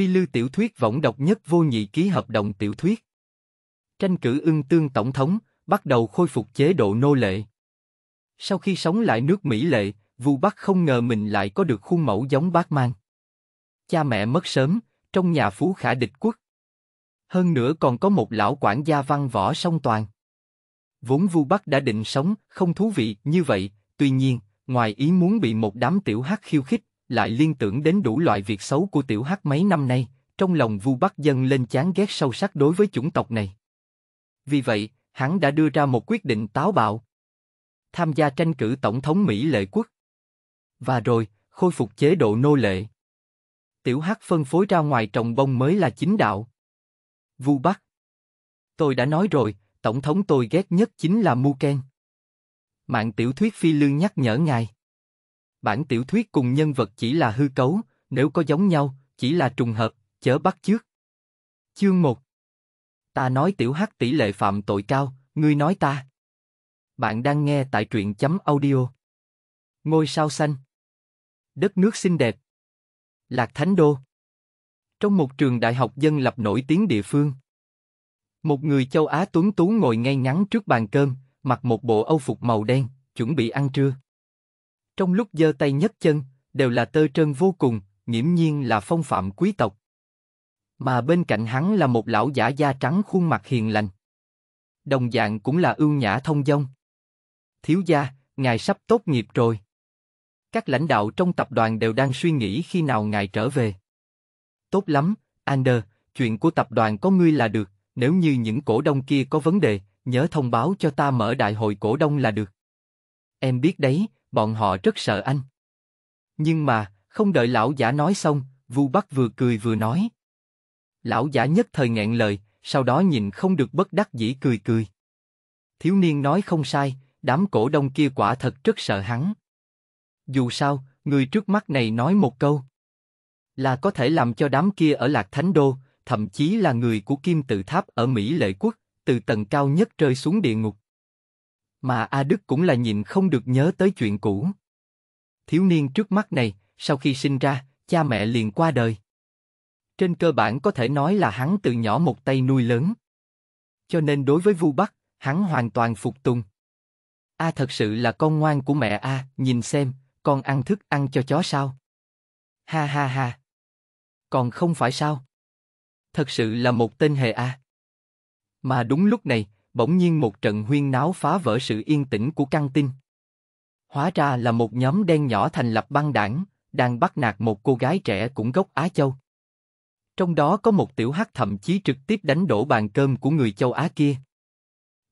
Phi Lưu tiểu thuyết võng độc nhất vô nhị ký hợp đồng tiểu thuyết. Tranh cử ưng tương tổng thống, bắt đầu khôi phục chế độ nô lệ. Sau khi sống lại nước Mỹ lệ, Vu Bắc không ngờ mình lại có được khuôn mẫu giống bác mang Cha mẹ mất sớm, trong nhà phú khả địch quốc. Hơn nữa còn có một lão quản gia văn võ song toàn. Vốn Vu Bắc đã định sống không thú vị như vậy, tuy nhiên, ngoài ý muốn bị một đám tiểu hắc khiêu khích, lại liên tưởng đến đủ loại việc xấu của tiểu hắc mấy năm nay, trong lòng Vu Bắc dâng lên chán ghét sâu sắc đối với chủng tộc này. Vì vậy, hắn đã đưa ra một quyết định táo bạo. Tham gia tranh cử tổng thống Mỹ lệ quốc. Và rồi, khôi phục chế độ nô lệ. Tiểu Hắc phân phối ra ngoài trồng bông mới là chính đạo. Vu Bắc. Tôi đã nói rồi, tổng thống tôi ghét nhất chính là Mu Ken. Mạng tiểu thuyết phi lương nhắc nhở ngài bản tiểu thuyết cùng nhân vật chỉ là hư cấu, nếu có giống nhau, chỉ là trùng hợp, chớ bắt trước Chương 1 Ta nói tiểu hắc tỷ lệ phạm tội cao, ngươi nói ta. Bạn đang nghe tại truyện chấm audio. Ngôi sao xanh. Đất nước xinh đẹp. Lạc Thánh Đô. Trong một trường đại học dân lập nổi tiếng địa phương. Một người châu Á tuấn tú ngồi ngay ngắn trước bàn cơm, mặc một bộ âu phục màu đen, chuẩn bị ăn trưa trong lúc giơ tay nhấc chân, đều là tơ trơn vô cùng, nghiễm nhiên là phong phạm quý tộc. Mà bên cạnh hắn là một lão giả da trắng khuôn mặt hiền lành. Đồng dạng cũng là ưu nhã thông dong. Thiếu gia, ngài sắp tốt nghiệp rồi. Các lãnh đạo trong tập đoàn đều đang suy nghĩ khi nào ngài trở về. Tốt lắm, Ander, chuyện của tập đoàn có ngươi là được, nếu như những cổ đông kia có vấn đề, nhớ thông báo cho ta mở đại hội cổ đông là được. Em biết đấy, bọn họ rất sợ anh. Nhưng mà, không đợi lão giả nói xong, Vu Bắc vừa cười vừa nói. Lão giả nhất thời nghẹn lời, sau đó nhìn không được bất đắc dĩ cười cười. Thiếu niên nói không sai, đám cổ đông kia quả thật rất sợ hắn. Dù sao, người trước mắt này nói một câu. Là có thể làm cho đám kia ở Lạc Thánh Đô, thậm chí là người của kim tự tháp ở Mỹ Lệ Quốc, từ tầng cao nhất rơi xuống địa ngục. Mà A Đức cũng là nhìn không được nhớ tới chuyện cũ. Thiếu niên trước mắt này, sau khi sinh ra, cha mẹ liền qua đời. Trên cơ bản có thể nói là hắn từ nhỏ một tay nuôi lớn. Cho nên đối với Vu Bắc, hắn hoàn toàn phục tùng. A thật sự là con ngoan của mẹ A, nhìn xem, con ăn thức ăn cho chó sao? Ha ha ha. Còn không phải sao? Thật sự là một tên hề A. Mà đúng lúc này, bỗng nhiên một trận huyên náo phá vỡ sự yên tĩnh của căng tin. Hóa ra là một nhóm đen nhỏ thành lập băng đảng, đang bắt nạt một cô gái trẻ cũng gốc Á Châu. Trong đó có một tiểu hắc thậm chí trực tiếp đánh đổ bàn cơm của người châu Á kia.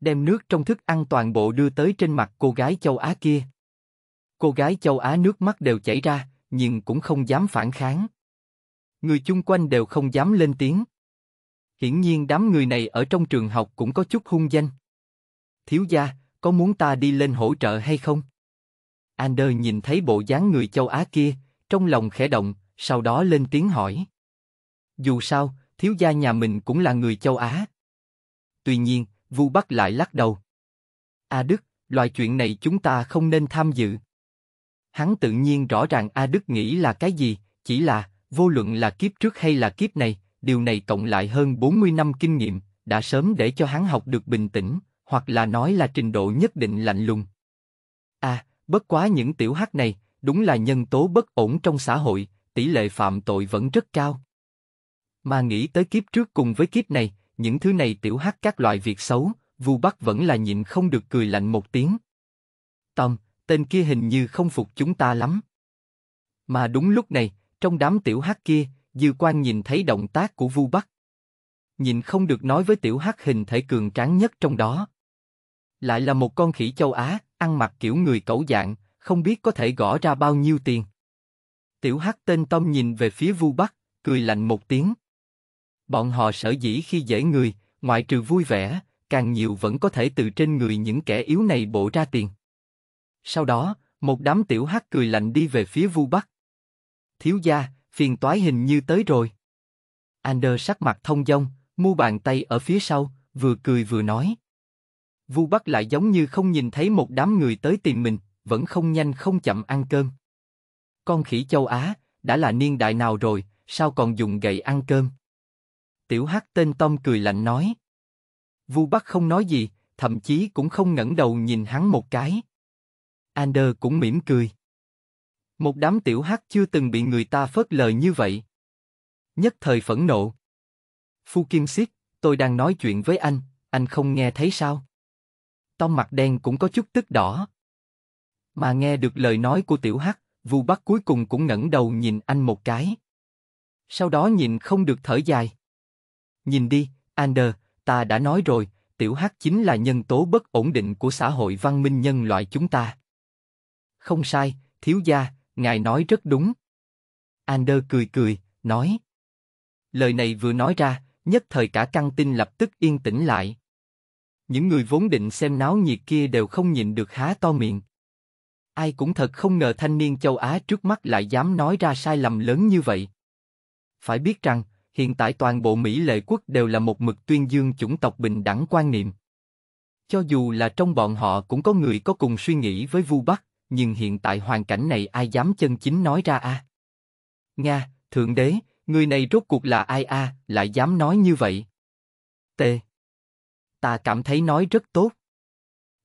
Đem nước trong thức ăn toàn bộ đưa tới trên mặt cô gái châu Á kia. Cô gái châu Á nước mắt đều chảy ra, nhưng cũng không dám phản kháng. Người chung quanh đều không dám lên tiếng. Hiển nhiên đám người này ở trong trường học cũng có chút hung danh. Thiếu gia, có muốn ta đi lên hỗ trợ hay không? Ander nhìn thấy bộ dáng người châu Á kia, trong lòng khẽ động, sau đó lên tiếng hỏi. Dù sao, thiếu gia nhà mình cũng là người châu Á. Tuy nhiên, Vu Bắc lại lắc đầu. A Đức, loại chuyện này chúng ta không nên tham dự. Hắn tự nhiên rõ ràng A Đức nghĩ là cái gì, chỉ là, vô luận là kiếp trước hay là kiếp này, điều này cộng lại hơn 40 năm kinh nghiệm, đã sớm để cho hắn học được bình tĩnh, hoặc là nói là trình độ nhất định lạnh lùng. À, bất quá những tiểu hắc này, đúng là nhân tố bất ổn trong xã hội, tỷ lệ phạm tội vẫn rất cao. Mà nghĩ tới kiếp trước cùng với kiếp này, những thứ này tiểu hắc các loại việc xấu, Vu bắt vẫn là nhịn không được cười lạnh một tiếng. Tom, tên kia hình như không phục chúng ta lắm. Mà đúng lúc này, trong đám tiểu hắc kia, Dư Quan nhìn thấy động tác của Vu Bắc, nhìn không được nói với tiểu hắc hình thể cường tráng nhất trong đó, lại là một con khỉ châu Á, ăn mặc kiểu người cẩu dạng, không biết có thể gõ ra bao nhiêu tiền. Tiểu hắc tên Tom nhìn về phía Vu Bắc, cười lạnh một tiếng. Bọn họ sở dĩ khi dễ người, ngoại trừ vui vẻ, càng nhiều vẫn có thể từ trên người những kẻ yếu này bộ ra tiền. Sau đó, một đám tiểu hắc cười lạnh đi về phía Vu Bắc. Thiếu gia, phiền toái hình như tới rồi. Ander sắc mặt thông dong, mu bàn tay ở phía sau, vừa cười vừa nói. Vu Bắc lại giống như không nhìn thấy một đám người tới tìm mình, vẫn không nhanh không chậm ăn cơm. Con khỉ châu Á, đã là niên đại nào rồi, sao còn dùng gậy ăn cơm? Tiểu Hắc tên Tom cười lạnh nói. Vu Bắc không nói gì, thậm chí cũng không ngẩng đầu nhìn hắn một cái. Ander cũng mỉm cười. Một đám tiểu hắc chưa từng bị người ta phớt lời như vậy. Nhất thời phẫn nộ. Phu Kim Siết, tôi đang nói chuyện với anh, anh không nghe thấy sao? Tom mặt đen cũng có chút tức đỏ. Mà nghe được lời nói của tiểu hắc, Vu Bắc cuối cùng cũng ngẩng đầu nhìn anh một cái. Sau đó nhìn không được thở dài. Nhìn đi, Ander, ta đã nói rồi, tiểu hắc chính là nhân tố bất ổn định của xã hội văn minh nhân loại chúng ta. Không sai, thiếu gia, Ngài nói rất đúng. Ander cười cười, nói. Lời này vừa nói ra, nhất thời cả căn tin lập tức yên tĩnh lại. Những người vốn định xem náo nhiệt kia đều không nhìn được há to miệng. Ai cũng thật không ngờ thanh niên châu Á trước mắt lại dám nói ra sai lầm lớn như vậy. Phải biết rằng, hiện tại toàn bộ Mỹ lệ quốc đều là một mực tuyên dương chủng tộc bình đẳng quan niệm. Cho dù là trong bọn họ cũng có người có cùng suy nghĩ với Vu Bắc, nhưng hiện tại hoàn cảnh này ai dám chân chính nói ra a? À? Nga, thượng đế, người này rốt cuộc là ai a, à? lại dám nói như vậy? T. Ta cảm thấy nói rất tốt.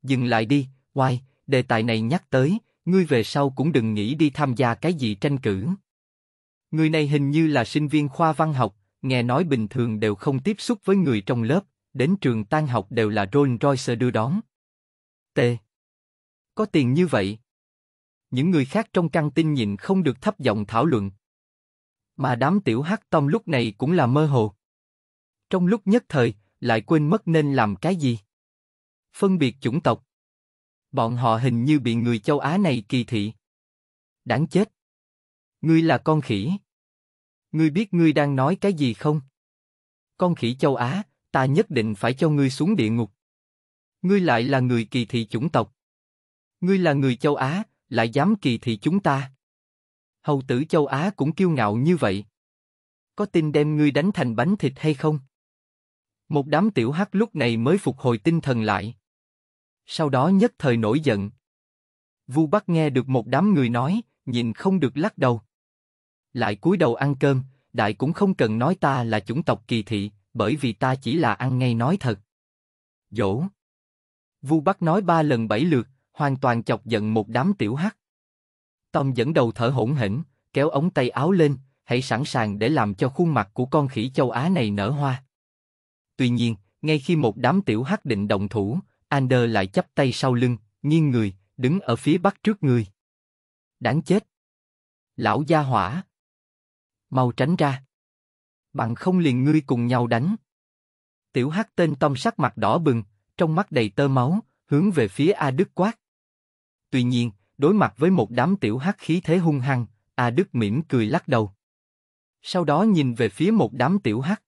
Dừng lại đi, oai, đề tài này nhắc tới, ngươi về sau cũng đừng nghĩ đi tham gia cái gì tranh cử. Người này hình như là sinh viên khoa văn học, nghe nói bình thường đều không tiếp xúc với người trong lớp, đến trường tan học đều là Rolls Royce đưa đón. T. Có tiền như vậy, những người khác trong căn tin nhìn không được thấp giọng thảo luận. Mà đám tiểu hắc tông lúc này cũng là mơ hồ. Trong lúc nhất thời, lại quên mất nên làm cái gì. Phân biệt chủng tộc. Bọn họ hình như bị người châu Á này kỳ thị. Đáng chết. Ngươi là con khỉ. Ngươi biết ngươi đang nói cái gì không? Con khỉ châu Á, ta nhất định phải cho ngươi xuống địa ngục. Ngươi lại là người kỳ thị chủng tộc. Ngươi là người châu Á, lại dám kỳ thị chúng ta. Hầu tử châu Á cũng kiêu ngạo như vậy. Có tin đem ngươi đánh thành bánh thịt hay không? Một đám tiểu hắc lúc này mới phục hồi tinh thần lại. Sau đó nhất thời nổi giận. Vu Bắc nghe được một đám người nói, nhìn không được lắc đầu. Lại cúi đầu ăn cơm, đại cũng không cần nói ta là chủng tộc kỳ thị, bởi vì ta chỉ là ăn ngay nói thật. Dỗ. Vu Bắc nói ba lần bảy lượt, hoàn toàn chọc giận một đám tiểu hắc. Tom dẫn đầu thở hổn hển, kéo ống tay áo lên, hãy sẵn sàng để làm cho khuôn mặt của con khỉ châu Á này nở hoa. Tuy nhiên, ngay khi một đám tiểu hắc định động thủ, Ander lại chắp tay sau lưng, nghiêng người, đứng ở phía bắc trước người. Đáng chết! Lão gia hỏa! Mau tránh ra! Bạn không liền ngươi cùng nhau đánh. Tiểu hắc tên Tom sắc mặt đỏ bừng, trong mắt đầy tơ máu, hướng về phía A Đức quát. Tuy nhiên, đối mặt với một đám tiểu hắc khí thế hung hăng, A Đức mỉm cười lắc đầu. Sau đó nhìn về phía một đám tiểu hắc.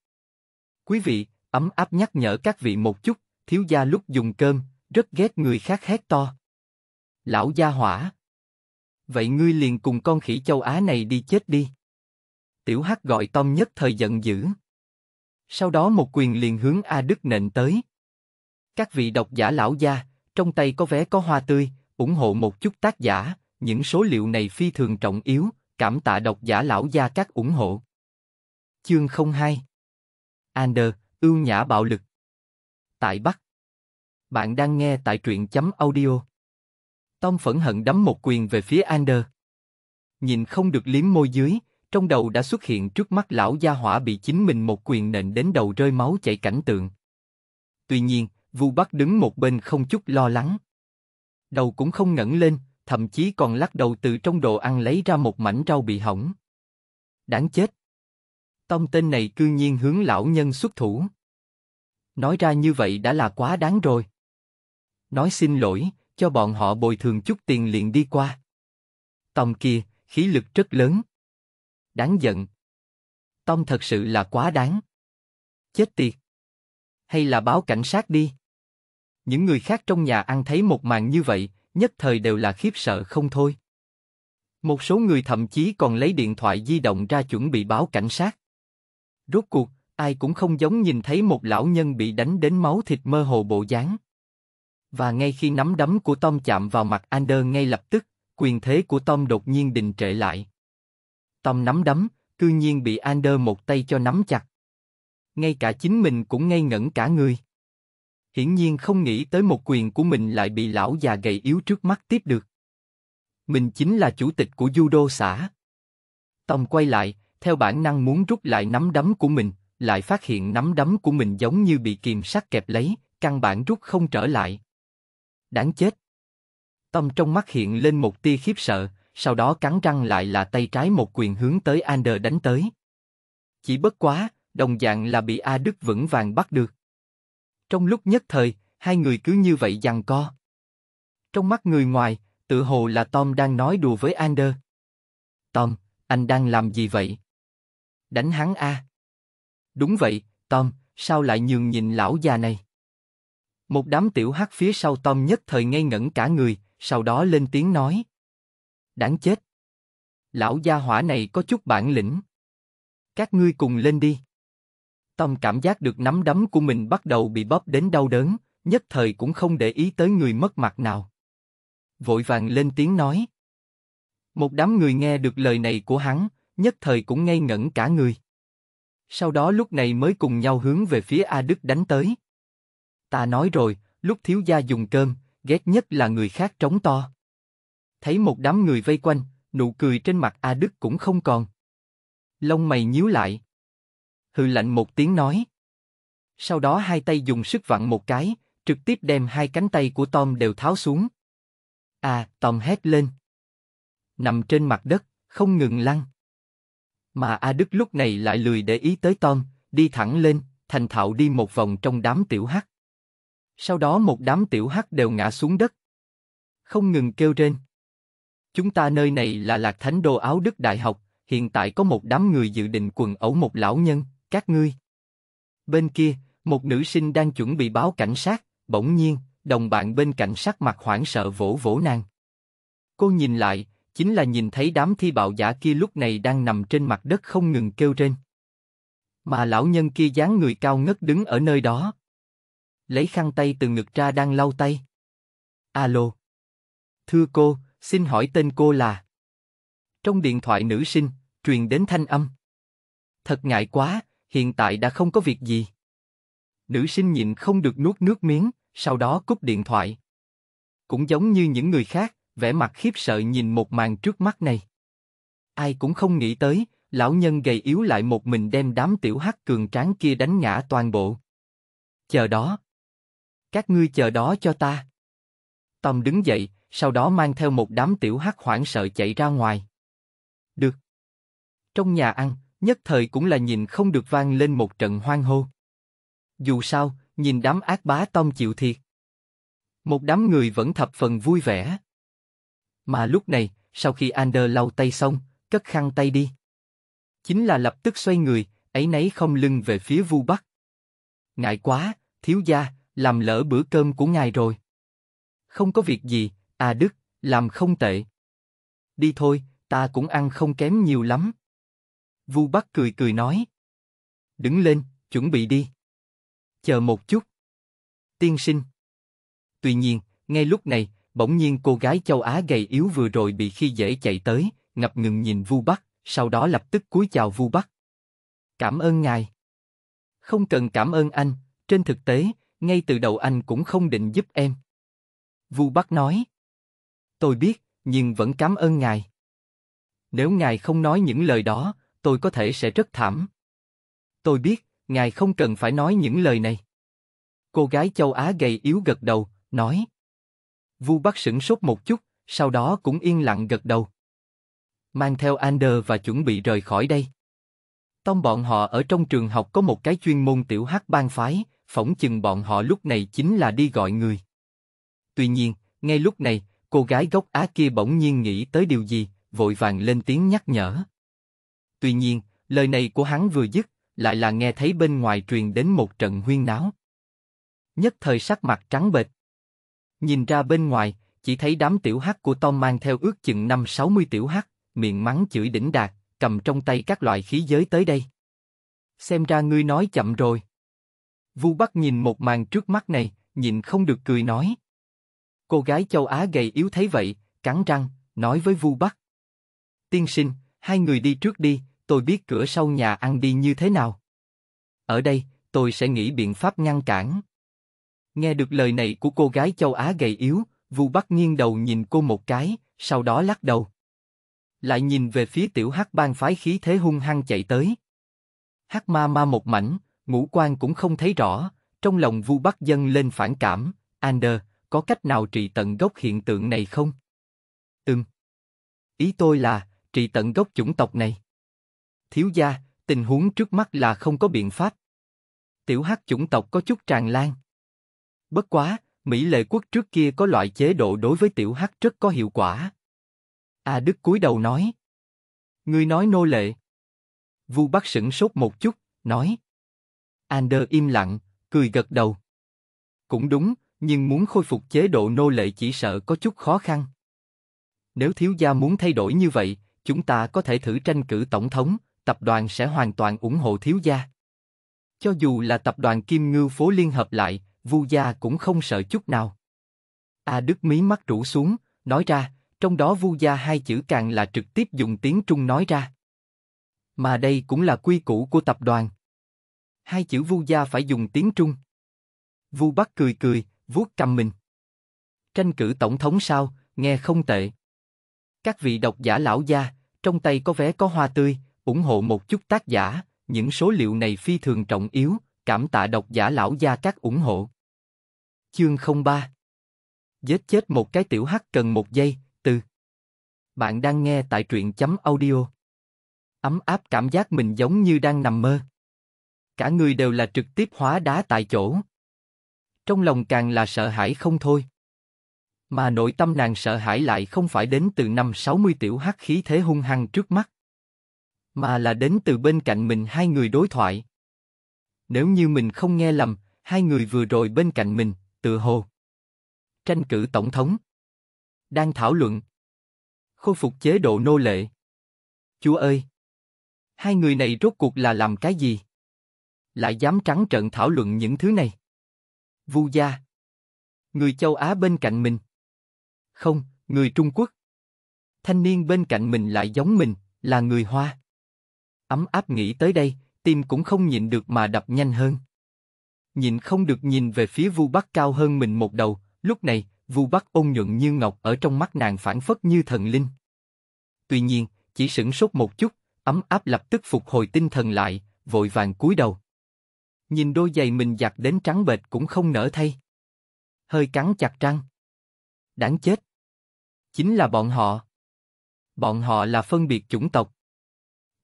Quý vị, ấm áp nhắc nhở các vị một chút, thiếu gia lúc dùng cơm, rất ghét người khác hét to. Lão gia hỏa. Vậy ngươi liền cùng con khỉ châu Á này đi chết đi. Tiểu hắc gọi Tom nhất thời giận dữ. Sau đó một quyền liền hướng A Đức nện tới. Các vị độc giả lão gia, trong tay có vé có hoa tươi, ủng hộ một chút tác giả, những số liệu này phi thường trọng yếu, cảm tạ độc giả lão gia các ủng hộ. Chương 02 Ander, ưu nhã bạo lực Tại Bắc Bạn đang nghe tại truyện chấm audio Tom phẫn hận đấm một quyền về phía Ander. Nhìn không được liếm môi dưới, trong đầu đã xuất hiện trước mắt lão gia hỏa bị chính mình một quyền nện đến đầu rơi máu chảy cảnh tượng. Tuy nhiên, Vu Bắc đứng một bên không chút lo lắng đầu cũng không ngẩng lên, thậm chí còn lắc đầu từ trong đồ ăn lấy ra một mảnh rau bị hỏng. Đáng chết! Tông tên này cư nhiên hướng lão nhân xuất thủ. Nói ra như vậy đã là quá đáng rồi. Nói xin lỗi, cho bọn họ bồi thường chút tiền liền đi qua. Tông kia, khí lực rất lớn. Đáng giận. Tông thật sự là quá đáng. Chết tiệt. Hay là báo cảnh sát đi. Những người khác trong nhà ăn thấy một màn như vậy, nhất thời đều là khiếp sợ không thôi. Một số người thậm chí còn lấy điện thoại di động ra chuẩn bị báo cảnh sát. Rốt cuộc, ai cũng không giống nhìn thấy một lão nhân bị đánh đến máu thịt mơ hồ bộ dáng. Và ngay khi nắm đấm của Tom chạm vào mặt Ander ngay lập tức, quyền thế của Tom đột nhiên đình trệ lại. Tom nắm đấm, cư nhiên bị Ander một tay cho nắm chặt. Ngay cả chính mình cũng ngây ngẩn cả người hiển nhiên không nghĩ tới một quyền của mình lại bị lão già gầy yếu trước mắt tiếp được. Mình chính là chủ tịch của judo xã. Tông quay lại, theo bản năng muốn rút lại nắm đấm của mình, lại phát hiện nắm đấm của mình giống như bị kìm sắt kẹp lấy, căn bản rút không trở lại. Đáng chết. Tông trong mắt hiện lên một tia khiếp sợ, sau đó cắn răng lại là tay trái một quyền hướng tới Ander đánh tới. Chỉ bất quá, đồng dạng là bị A Đức vững vàng bắt được. Trong lúc nhất thời, hai người cứ như vậy giằng co. Trong mắt người ngoài, tự hồ là Tom đang nói đùa với Ander. Tom, anh đang làm gì vậy? Đánh hắn a. À? Đúng vậy, Tom, sao lại nhường nhìn lão già này? Một đám tiểu hắc phía sau Tom nhất thời ngây ngẩn cả người, sau đó lên tiếng nói. Đáng chết. Lão gia hỏa này có chút bản lĩnh. Các ngươi cùng lên đi tâm cảm giác được nắm đấm của mình bắt đầu bị bóp đến đau đớn, nhất thời cũng không để ý tới người mất mặt nào. Vội vàng lên tiếng nói. Một đám người nghe được lời này của hắn, nhất thời cũng ngây ngẩn cả người. Sau đó lúc này mới cùng nhau hướng về phía A Đức đánh tới. Ta nói rồi, lúc thiếu gia dùng cơm, ghét nhất là người khác trống to. Thấy một đám người vây quanh, nụ cười trên mặt A Đức cũng không còn. Lông mày nhíu lại, hừ lạnh một tiếng nói. Sau đó hai tay dùng sức vặn một cái, trực tiếp đem hai cánh tay của Tom đều tháo xuống. À, Tom hét lên. Nằm trên mặt đất, không ngừng lăn. Mà A Đức lúc này lại lười để ý tới Tom, đi thẳng lên, thành thạo đi một vòng trong đám tiểu hắc. Sau đó một đám tiểu hắc đều ngã xuống đất. Không ngừng kêu trên. Chúng ta nơi này là Lạc Thánh Đô Áo Đức Đại học, hiện tại có một đám người dự định quần ẩu một lão nhân, các ngươi. Bên kia, một nữ sinh đang chuẩn bị báo cảnh sát, bỗng nhiên, đồng bạn bên cạnh sắc mặt hoảng sợ vỗ vỗ nàng. Cô nhìn lại, chính là nhìn thấy đám thi bạo giả kia lúc này đang nằm trên mặt đất không ngừng kêu trên. Mà lão nhân kia dáng người cao ngất đứng ở nơi đó. Lấy khăn tay từ ngực ra đang lau tay. Alo. Thưa cô, xin hỏi tên cô là? Trong điện thoại nữ sinh, truyền đến thanh âm. Thật ngại quá, hiện tại đã không có việc gì. Nữ sinh nhịn không được nuốt nước miếng, sau đó cúp điện thoại. Cũng giống như những người khác, vẻ mặt khiếp sợ nhìn một màn trước mắt này. Ai cũng không nghĩ tới, lão nhân gầy yếu lại một mình đem đám tiểu hắc cường tráng kia đánh ngã toàn bộ. Chờ đó. Các ngươi chờ đó cho ta. Tom đứng dậy, sau đó mang theo một đám tiểu hắc hoảng sợ chạy ra ngoài. Được. Trong nhà ăn, nhất thời cũng là nhìn không được vang lên một trận hoang hô. Dù sao, nhìn đám ác bá tông chịu thiệt. Một đám người vẫn thập phần vui vẻ. Mà lúc này, sau khi Ander lau tay xong, cất khăn tay đi. Chính là lập tức xoay người, ấy nấy không lưng về phía Vu Bắc. Ngại quá, thiếu gia, làm lỡ bữa cơm của ngài rồi. Không có việc gì, A à Đức, làm không tệ. Đi thôi, ta cũng ăn không kém nhiều lắm. Vu Bắc cười cười nói. Đứng lên, chuẩn bị đi. Chờ một chút. Tiên sinh. Tuy nhiên, ngay lúc này, bỗng nhiên cô gái châu Á gầy yếu vừa rồi bị khi dễ chạy tới, ngập ngừng nhìn Vu Bắc, sau đó lập tức cúi chào Vu Bắc. Cảm ơn ngài. Không cần cảm ơn anh, trên thực tế, ngay từ đầu anh cũng không định giúp em. Vu Bắc nói. Tôi biết, nhưng vẫn cảm ơn ngài. Nếu ngài không nói những lời đó, tôi có thể sẽ rất thảm. Tôi biết, ngài không cần phải nói những lời này. Cô gái châu Á gầy yếu gật đầu, nói. Vu Bắc sửng sốt một chút, sau đó cũng yên lặng gật đầu. Mang theo Ander và chuẩn bị rời khỏi đây. Tông bọn họ ở trong trường học có một cái chuyên môn tiểu hát ban phái, phỏng chừng bọn họ lúc này chính là đi gọi người. Tuy nhiên, ngay lúc này, cô gái gốc Á kia bỗng nhiên nghĩ tới điều gì, vội vàng lên tiếng nhắc nhở. Tuy nhiên, lời này của hắn vừa dứt, lại là nghe thấy bên ngoài truyền đến một trận huyên náo. Nhất thời sắc mặt trắng bệch. Nhìn ra bên ngoài, chỉ thấy đám tiểu hắc của Tom mang theo ước chừng năm sáu mươi tiểu hắc, miệng mắng chửi đỉnh đạt, cầm trong tay các loại khí giới tới đây. Xem ra ngươi nói chậm rồi. Vu Bắc nhìn một màn trước mắt này, nhìn không được cười nói. Cô gái châu Á gầy yếu thấy vậy, cắn răng, nói với Vu Bắc. Tiên sinh, Hai người đi trước đi, tôi biết cửa sau nhà ăn đi như thế nào. Ở đây, tôi sẽ nghĩ biện pháp ngăn cản. Nghe được lời này của cô gái châu Á gầy yếu, Vu Bắc nghiêng đầu nhìn cô một cái, sau đó lắc đầu. Lại nhìn về phía tiểu hắc bang phái khí thế hung hăng chạy tới. Hắc ma ma một mảnh, ngũ quan cũng không thấy rõ, trong lòng Vu Bắc dâng lên phản cảm, Ander, có cách nào trị tận gốc hiện tượng này không? Ừm. Ý tôi là, trị tận gốc chủng tộc này. Thiếu gia, tình huống trước mắt là không có biện pháp. Tiểu hắc chủng tộc có chút tràn lan. Bất quá, Mỹ lệ quốc trước kia có loại chế độ đối với tiểu hắc rất có hiệu quả. À Đức cúi đầu nói. Ngươi nói nô lệ. Vu Bắc sững sốt một chút, nói. Ander im lặng, cười gật đầu. Cũng đúng, nhưng muốn khôi phục chế độ nô lệ chỉ sợ có chút khó khăn. Nếu thiếu gia muốn thay đổi như vậy, chúng ta có thể thử tranh cử tổng thống, tập đoàn sẽ hoàn toàn ủng hộ thiếu gia. Cho dù là tập đoàn Kim Ngưu phố liên hợp lại, Vu gia cũng không sợ chút nào. A Đức mí mắt rũ xuống, nói ra, trong đó Vu gia hai chữ càng là trực tiếp dùng tiếng Trung nói ra. Mà đây cũng là quy củ của tập đoàn. Hai chữ Vu gia phải dùng tiếng Trung. Vu Bắc cười cười, vuốt cằm mình. Tranh cử tổng thống sao, nghe không tệ. Các vị độc giả lão gia, trong tay có vé có hoa tươi, ủng hộ một chút tác giả, những số liệu này phi thường trọng yếu, cảm tạ độc giả lão gia các ủng hộ. Chương 03 Giết chết một cái tiểu hắc cần một giây, từ Bạn đang nghe tại truyện chấm audio. Ấm áp cảm giác mình giống như đang nằm mơ. Cả người đều là trực tiếp hóa đá tại chỗ. Trong lòng càng là sợ hãi không thôi. Mà nội tâm nàng sợ hãi lại không phải đến từ năm 60 tiểu hắc khí thế hung hăng trước mắt, mà là đến từ bên cạnh mình hai người đối thoại. Nếu như mình không nghe lầm, hai người vừa rồi bên cạnh mình, tự hồ. Tranh cử tổng thống. Đang thảo luận. Khôi phục chế độ nô lệ. Chúa ơi! Hai người này rốt cuộc là làm cái gì? Lại dám trắng trợn thảo luận những thứ này. Vu gia. Người châu Á bên cạnh mình. Không, người Trung Quốc. Thanh niên bên cạnh mình lại giống mình, là người Hoa. Ấm áp nghĩ tới đây, tim cũng không nhịn được mà đập nhanh hơn. Nhịn không được nhìn về phía Vu Bắc cao hơn mình một đầu, lúc này, Vu Bắc ôn nhuận như ngọc ở trong mắt nàng phản phất như thần linh. Tuy nhiên, chỉ sửng sốt một chút, ấm áp lập tức phục hồi tinh thần lại, vội vàng cúi đầu. Nhìn đôi giày mình giặt đến trắng bệch cũng không nở thay. Hơi cắn chặt răng đáng chết. Chính là bọn họ. Bọn họ là phân biệt chủng tộc.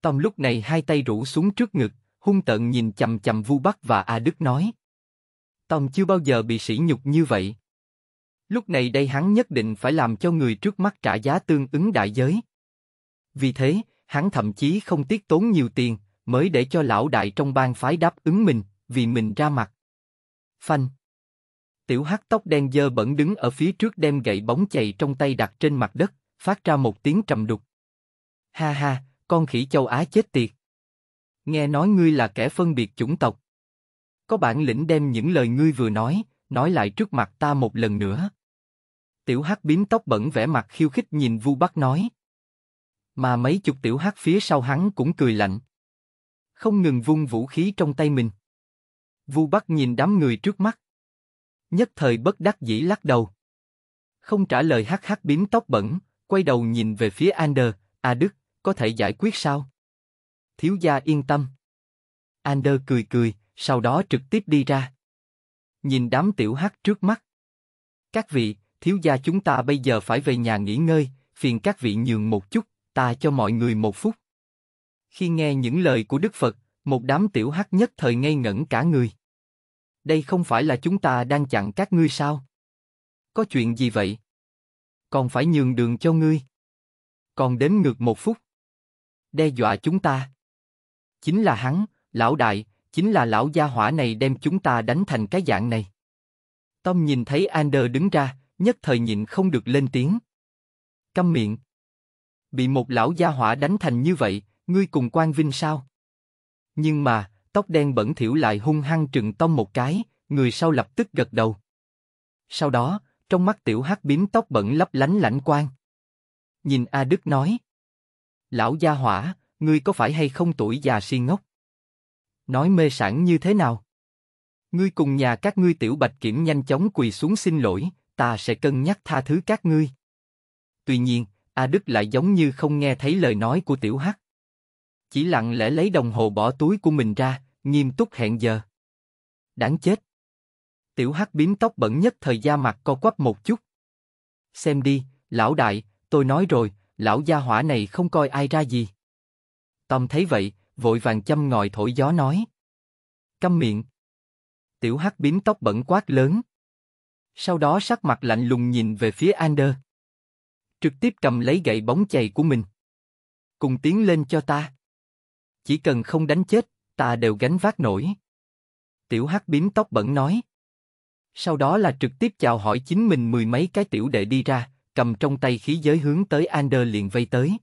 Tom lúc này hai tay rũ xuống trước ngực, hung tợn nhìn chầm chầm Vu Bắc và A Đức nói. Tom chưa bao giờ bị sỉ nhục như vậy. Lúc này đây hắn nhất định phải làm cho người trước mắt trả giá tương ứng đại giới. Vì thế, hắn thậm chí không tiếc tốn nhiều tiền, mới để cho lão đại trong bang phái đáp ứng mình, vì mình ra mặt. Phanh. Tiểu hắc tóc đen dơ bẩn đứng ở phía trước đem gậy bóng chày trong tay đặt trên mặt đất, phát ra một tiếng trầm đục. Ha ha, con khỉ châu Á chết tiệt. Nghe nói ngươi là kẻ phân biệt chủng tộc. Có bản lĩnh đem những lời ngươi vừa nói, nói lại trước mặt ta một lần nữa. Tiểu hắc biến tóc bẩn vẻ mặt khiêu khích nhìn Vu Bắc nói. Mà mấy chục tiểu hắc phía sau hắn cũng cười lạnh. Không ngừng vung vũ khí trong tay mình. Vu Bắc nhìn đám người trước mắt nhất thời bất đắc dĩ lắc đầu. Không trả lời hắc hắc bím tóc bẩn, quay đầu nhìn về phía Ander, à Đức, có thể giải quyết sao? Thiếu gia yên tâm. Ander cười cười, sau đó trực tiếp đi ra. Nhìn đám tiểu hắc trước mắt. Các vị, thiếu gia chúng ta bây giờ phải về nhà nghỉ ngơi, phiền các vị nhường một chút, ta cho mọi người một phút. Khi nghe những lời của Đức Phật, một đám tiểu hắc nhất thời ngây ngẩn cả người. Đây không phải là chúng ta đang chặn các ngươi sao? Có chuyện gì vậy? Còn phải nhường đường cho ngươi. Còn đến ngược một phút. Đe dọa chúng ta. Chính là hắn, lão đại, chính là lão gia hỏa này đem chúng ta đánh thành cái dạng này. Tom nhìn thấy Ander đứng ra, nhất thời nhịn không được lên tiếng. Câm miệng. Bị một lão gia hỏa đánh thành như vậy, ngươi cùng quan vinh sao? Nhưng mà, tóc đen bẩn thỉu lại hung hăng trừng tông một cái, người sau lập tức gật đầu. Sau đó, trong mắt tiểu hắc biếm tóc bẩn lấp lánh lãnh quang. Nhìn A Đức nói. Lão gia hỏa, ngươi có phải hay không tuổi già si ngốc? Nói mê sản như thế nào? Ngươi cùng nhà các ngươi tiểu bạch kiểm nhanh chóng quỳ xuống xin lỗi, ta sẽ cân nhắc tha thứ các ngươi. Tuy nhiên, A Đức lại giống như không nghe thấy lời nói của tiểu hắc. Chỉ lặng lẽ lấy đồng hồ bỏ túi của mình ra, nghiêm túc hẹn giờ. Đáng chết. Tiểu hắc biến tóc bẩn nhất thời da mặt co quắp một chút. Xem đi, lão đại, tôi nói rồi, lão gia hỏa này không coi ai ra gì. Tom thấy vậy, vội vàng châm ngòi thổi gió nói. Câm miệng. Tiểu hắc biến tóc bẩn quát lớn. Sau đó sắc mặt lạnh lùng nhìn về phía Ander. Trực tiếp cầm lấy gậy bóng chày của mình. Cùng tiến lên cho ta chỉ cần không đánh chết, ta đều gánh vác nổi. Tiểu Hắc bím tóc bẩn nói. Sau đó là trực tiếp chào hỏi chính mình mười mấy cái tiểu đệ đi ra, cầm trong tay khí giới hướng tới Ander liền vây tới.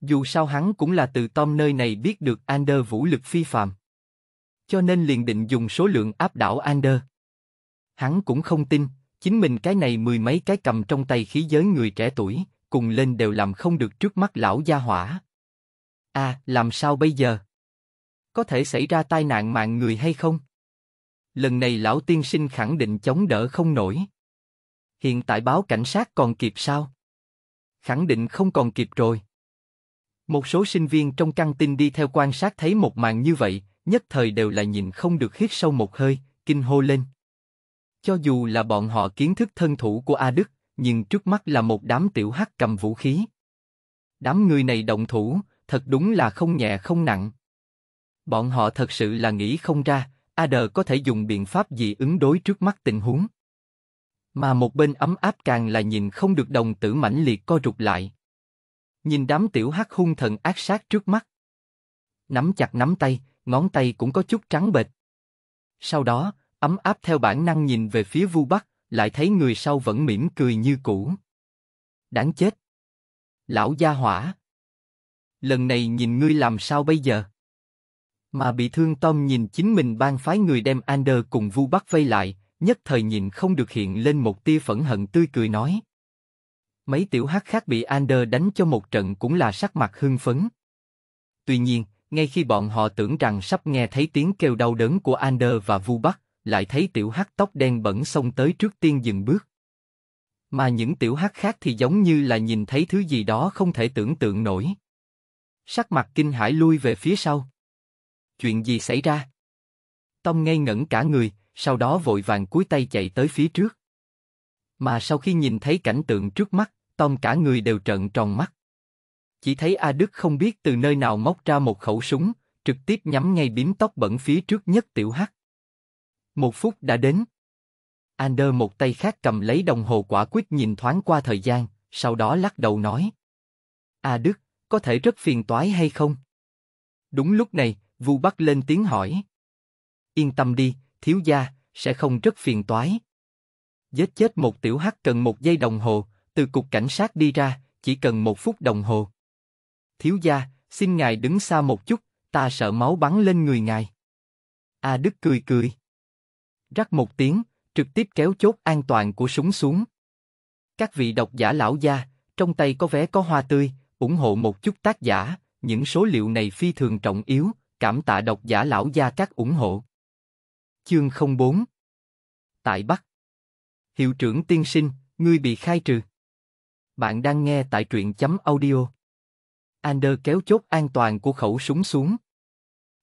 Dù sao hắn cũng là từ Tom nơi này biết được Ander vũ lực phi phàm. Cho nên liền định dùng số lượng áp đảo Ander. Hắn cũng không tin, chính mình cái này mười mấy cái cầm trong tay khí giới người trẻ tuổi, cùng lên đều làm không được trước mắt lão gia hỏa. À, làm sao bây giờ? Có thể xảy ra tai nạn mạng người hay không? Lần này lão tiên sinh khẳng định chống đỡ không nổi. Hiện tại báo cảnh sát còn kịp sao? Khẳng định không còn kịp rồi. Một số sinh viên trong căng tin đi theo quan sát thấy một màn như vậy, nhất thời đều là nhìn không được hít sâu một hơi, kinh hô lên. Cho dù là bọn họ kiến thức thân thủ của A Đức, nhưng trước mắt là một đám tiểu hắc cầm vũ khí. Đám người này động thủ, thật đúng là không nhẹ không nặng. Bọn họ thật sự là nghĩ không ra, AD có thể dùng biện pháp gì ứng đối trước mắt tình huống. Mà một bên ấm áp càng là nhìn không được đồng tử mãnh liệt co rụt lại. Nhìn đám tiểu hắc hung thần ác sát trước mắt. Nắm chặt nắm tay, ngón tay cũng có chút trắng bệch. Sau đó, ấm áp theo bản năng nhìn về phía Vu Bắc, lại thấy người sau vẫn mỉm cười như cũ. Đáng chết. Lão gia hỏa, lần này nhìn ngươi làm sao bây giờ? Mà bị thương Tom nhìn chính mình ban phái người đem Ander cùng Vu Bắc vây lại, nhất thời nhìn không được hiện lên một tia phẫn hận tươi cười nói. Mấy tiểu hắc khác bị Ander đánh cho một trận cũng là sắc mặt hưng phấn. Tuy nhiên, ngay khi bọn họ tưởng rằng sắp nghe thấy tiếng kêu đau đớn của Ander và Vu Bắc, lại thấy tiểu hắc tóc đen bẩn xông tới trước tiên dừng bước. Mà những tiểu hắc khác thì giống như là nhìn thấy thứ gì đó không thể tưởng tượng nổi. Sắc mặt kinh hãi lui về phía sau. Chuyện gì xảy ra? Tông ngây ngẩn cả người, sau đó vội vàng cúi tay chạy tới phía trước. Mà sau khi nhìn thấy cảnh tượng trước mắt, Tông cả người đều trợn tròn mắt. Chỉ thấy A Đức không biết từ nơi nào móc ra một khẩu súng, trực tiếp nhắm ngay bím tóc bẩn phía trước nhất tiểu hắc. Một phút đã đến. Ander một tay khác cầm lấy đồng hồ quả quyết nhìn thoáng qua thời gian, sau đó lắc đầu nói. A Đức, có thể rất phiền toái hay không? Đúng lúc này, Vu Bắc lên tiếng hỏi. Yên tâm đi, thiếu gia, sẽ không rất phiền toái. Giết chết một tiểu hắc cần một giây đồng hồ, từ cục cảnh sát đi ra, chỉ cần một phút đồng hồ. Thiếu gia, xin ngài đứng xa một chút, ta sợ máu bắn lên người ngài. A à Đức cười cười. Rắc một tiếng, trực tiếp kéo chốt an toàn của súng xuống. Các vị độc giả lão gia, trong tay có vé có hoa tươi, ủng hộ một chút tác giả, những số liệu này phi thường trọng yếu, cảm tạ độc giả lão gia các ủng hộ. Chương 04 Tại Bắc Hiệu trưởng tiên sinh, ngươi bị khai trừ. Bạn đang nghe tại truyện chấm audio. Ander kéo chốt an toàn của khẩu súng xuống.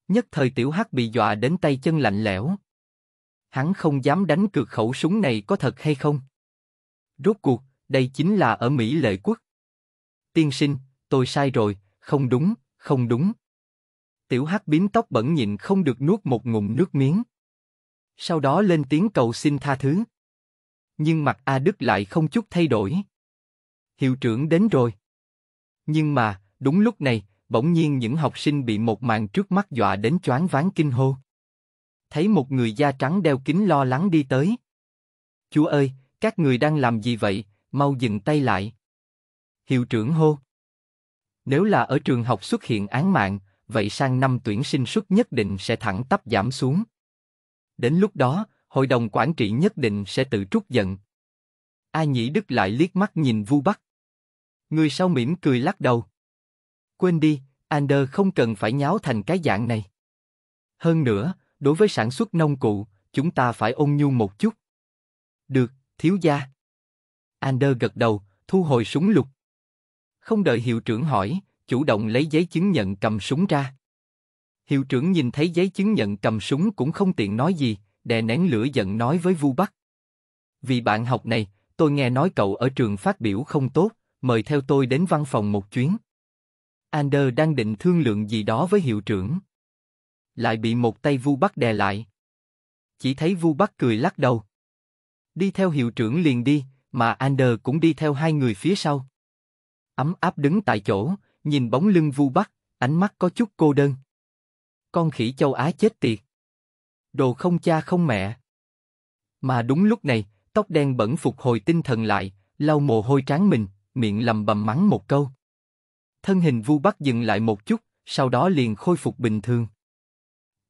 Nhất thời tiểu hắc bị dọa đến tay chân lạnh lẽo. Hắn không dám đánh cược khẩu súng này có thật hay không. Rốt cuộc, đây chính là ở Mỹ lệ quốc. Tiên sinh, tôi sai rồi, không đúng, không đúng. Tiểu Hắc bím tóc bẩn nhịn không được nuốt một ngụm nước miếng. Sau đó lên tiếng cầu xin tha thứ. Nhưng mặt A Đức lại không chút thay đổi. Hiệu trưởng đến rồi. Nhưng mà, đúng lúc này, bỗng nhiên những học sinh bị một màn trước mắt dọa đến choáng váng kinh hô. Thấy một người da trắng đeo kính lo lắng đi tới. Chúa ơi, các người đang làm gì vậy, mau dừng tay lại. Hiệu trưởng hô. Nếu là ở trường học xuất hiện án mạng, vậy sang năm tuyển sinh suất nhất định sẽ thẳng tắp giảm xuống. Đến lúc đó, hội đồng quản trị nhất định sẽ tự trút giận. A Nhĩ Đức lại liếc mắt nhìn Vu Bắc. Người sau mỉm cười lắc đầu. Quên đi, Ander không cần phải nháo thành cái dạng này. Hơn nữa, đối với sản xuất nông cụ, chúng ta phải ôn nhu một chút. Được, thiếu gia. Ander gật đầu, thu hồi súng lục. Không đợi hiệu trưởng hỏi, chủ động lấy giấy chứng nhận cầm súng ra. Hiệu trưởng nhìn thấy giấy chứng nhận cầm súng cũng không tiện nói gì, đè nén lửa giận nói với Vu Bắc. Vì bạn học này, tôi nghe nói cậu ở trường phát biểu không tốt, mời theo tôi đến văn phòng một chuyến. Ander đang định thương lượng gì đó với hiệu trưởng. Lại bị một tay Vu Bắc đè lại. Chỉ thấy Vu Bắc cười lắc đầu. Đi theo hiệu trưởng liền đi, mà Ander cũng đi theo hai người phía sau ấm áp đứng tại chỗ, nhìn bóng lưng Vu Bắc, ánh mắt có chút cô đơn. Con khỉ châu Á chết tiệt. Đồ không cha không mẹ. Mà đúng lúc này, tóc đen bẩn phục hồi tinh thần lại, lau mồ hôi trán mình, miệng lầm bầm mắng một câu. Thân hình Vu Bắc dừng lại một chút, sau đó liền khôi phục bình thường.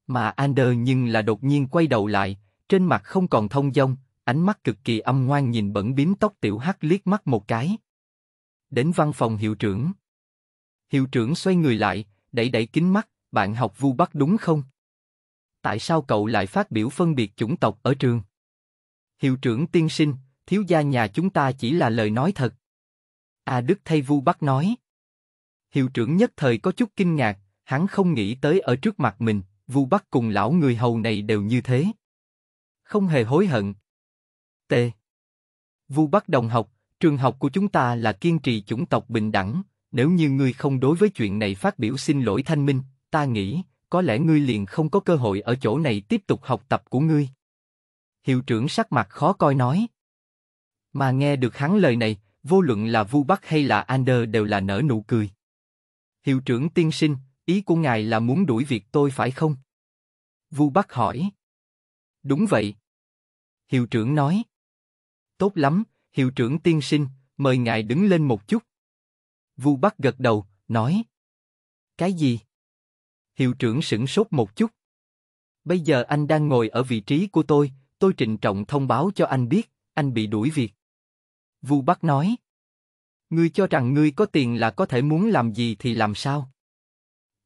Mà Ander nhưng là đột nhiên quay đầu lại, trên mặt không còn thông dong, ánh mắt cực kỳ âm ngoan nhìn bẩn bím tóc tiểu hắc liếc mắt một cái đến văn phòng hiệu trưởng. Hiệu trưởng xoay người lại, đẩy đẩy kính mắt, bạn học Vu Bắc đúng không? Tại sao cậu lại phát biểu phân biệt chủng tộc ở trường? Hiệu trưởng tiên sinh, thiếu gia nhà chúng ta chỉ là lời nói thật. A à Đức thay Vu Bắc nói. Hiệu trưởng nhất thời có chút kinh ngạc, hắn không nghĩ tới ở trước mặt mình, Vu Bắc cùng lão người hầu này đều như thế. Không hề hối hận. T. Vu Bắc đồng học, Trường học của chúng ta là kiên trì chủng tộc bình đẳng, nếu như ngươi không đối với chuyện này phát biểu xin lỗi thanh minh, ta nghĩ, có lẽ ngươi liền không có cơ hội ở chỗ này tiếp tục học tập của ngươi. Hiệu trưởng sắc mặt khó coi nói. Mà nghe được hắn lời này, vô luận là Vu Bắc hay là Ander đều là nở nụ cười. Hiệu trưởng tiên sinh, ý của ngài là muốn đuổi việc tôi phải không? Vu Bắc hỏi. Đúng vậy. Hiệu trưởng nói. Tốt lắm, hiệu trưởng tiên sinh, mời ngài đứng lên một chút. Vu Bắc gật đầu, nói. Cái gì? Hiệu trưởng sửng sốt một chút. Bây giờ anh đang ngồi ở vị trí của tôi, tôi trịnh trọng thông báo cho anh biết, anh bị đuổi việc. Vu Bắc nói. Ngươi cho rằng ngươi có tiền là có thể muốn làm gì thì làm sao?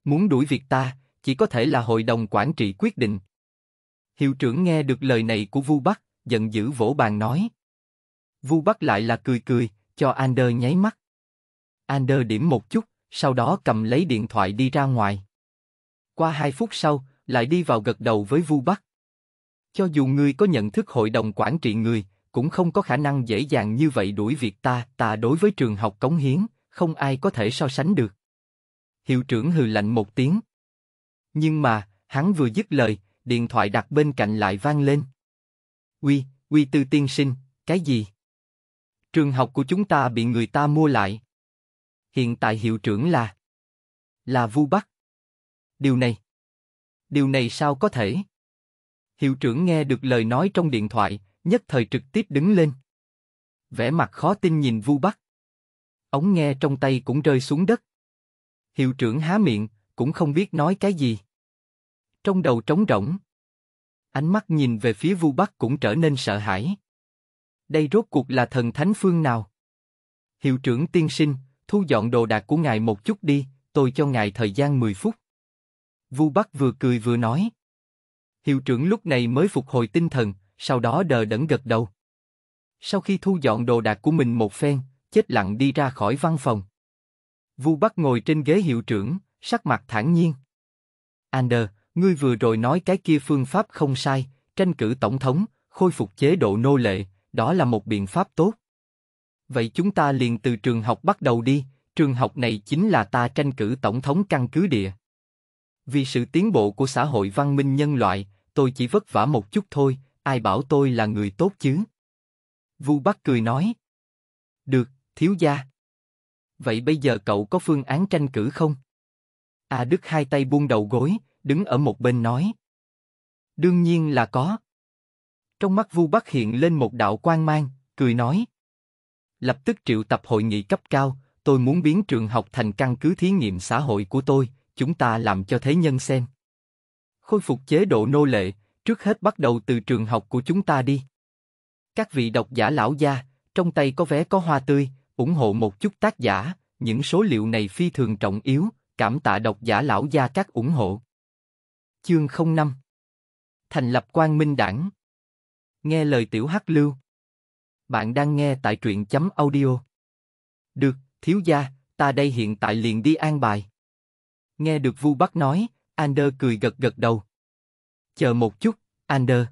Muốn đuổi việc ta, chỉ có thể là hội đồng quản trị quyết định. Hiệu trưởng nghe được lời này của Vu Bắc, giận dữ vỗ bàn nói. Vu Bắc lại là cười cười, cho Ander nháy mắt. Ander điểm một chút, sau đó cầm lấy điện thoại đi ra ngoài. Qua hai phút sau, lại đi vào gật đầu với Vu Bắc. Cho dù ngươi có nhận thức hội đồng quản trị người, cũng không có khả năng dễ dàng như vậy đuổi việc ta, ta đối với trường học cống hiến, không ai có thể so sánh được. Hiệu trưởng hừ lạnh một tiếng. Nhưng mà, hắn vừa dứt lời, điện thoại đặt bên cạnh lại vang lên. Uy, uy tư tiên sinh, cái gì? Trường học của chúng ta bị người ta mua lại. Hiện tại hiệu trưởng là là Vu Bắc. Điều này, điều này sao có thể? Hiệu trưởng nghe được lời nói trong điện thoại, nhất thời trực tiếp đứng lên. Vẻ mặt khó tin nhìn Vu Bắc. Ống nghe trong tay cũng rơi xuống đất. Hiệu trưởng há miệng, cũng không biết nói cái gì. Trong đầu trống rỗng. Ánh mắt nhìn về phía Vu Bắc cũng trở nên sợ hãi đây rốt cuộc là thần thánh phương nào? Hiệu trưởng tiên sinh, thu dọn đồ đạc của ngài một chút đi, tôi cho ngài thời gian 10 phút. Vu Bắc vừa cười vừa nói. Hiệu trưởng lúc này mới phục hồi tinh thần, sau đó đờ đẫn gật đầu. Sau khi thu dọn đồ đạc của mình một phen, chết lặng đi ra khỏi văn phòng. Vu Bắc ngồi trên ghế hiệu trưởng, sắc mặt thản nhiên. Ander, ngươi vừa rồi nói cái kia phương pháp không sai, tranh cử tổng thống, khôi phục chế độ nô lệ, đó là một biện pháp tốt. Vậy chúng ta liền từ trường học bắt đầu đi, trường học này chính là ta tranh cử tổng thống căn cứ địa. Vì sự tiến bộ của xã hội văn minh nhân loại, tôi chỉ vất vả một chút thôi, ai bảo tôi là người tốt chứ? Vu Bắc cười nói. Được, thiếu gia. Vậy bây giờ cậu có phương án tranh cử không? A Đức hai tay buông đầu gối, đứng ở một bên nói. Đương nhiên là có, trong mắt Vu Bắc hiện lên một đạo quang mang, cười nói. Lập tức triệu tập hội nghị cấp cao, tôi muốn biến trường học thành căn cứ thí nghiệm xã hội của tôi, chúng ta làm cho thế nhân xem. Khôi phục chế độ nô lệ, trước hết bắt đầu từ trường học của chúng ta đi. Các vị độc giả lão gia, trong tay có vé có hoa tươi, ủng hộ một chút tác giả, những số liệu này phi thường trọng yếu, cảm tạ độc giả lão gia các ủng hộ. Chương 05 Thành lập Quang Minh Đảng nghe lời tiểu hắc lưu. Bạn đang nghe tại truyện chấm audio. Được, thiếu gia, ta đây hiện tại liền đi an bài. Nghe được Vu Bắc nói, Ander cười gật gật đầu. Chờ một chút, Ander.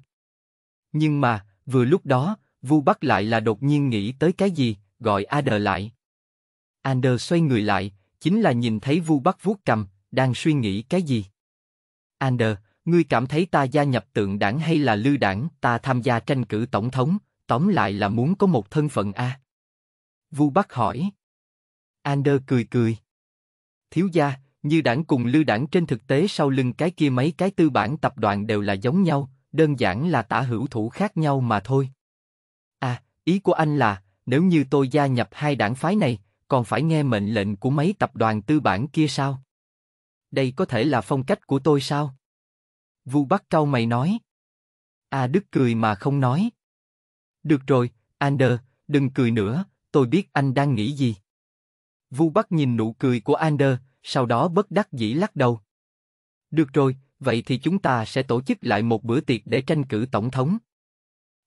Nhưng mà, vừa lúc đó, Vu Bắc lại là đột nhiên nghĩ tới cái gì, gọi Ander lại. Ander xoay người lại, chính là nhìn thấy Vu Bắc vuốt cầm, đang suy nghĩ cái gì. Ander, ngươi cảm thấy ta gia nhập tượng đảng hay là lư đảng, ta tham gia tranh cử tổng thống, tóm lại là muốn có một thân phận a. Vu Bắc hỏi. Ander cười cười. Thiếu gia, như đảng cùng lư đảng trên thực tế sau lưng cái kia mấy cái tư bản tập đoàn đều là giống nhau, đơn giản là tả hữu thủ khác nhau mà thôi. À, ý của anh là, nếu như tôi gia nhập hai đảng phái này, còn phải nghe mệnh lệnh của mấy tập đoàn tư bản kia sao? Đây có thể là phong cách của tôi sao? Vu Bắc cau mày nói. A à Đức cười mà không nói. Được rồi, Ander, đừng cười nữa, tôi biết anh đang nghĩ gì. Vu Bắc nhìn nụ cười của Ander, sau đó bất đắc dĩ lắc đầu. Được rồi, vậy thì chúng ta sẽ tổ chức lại một bữa tiệc để tranh cử tổng thống.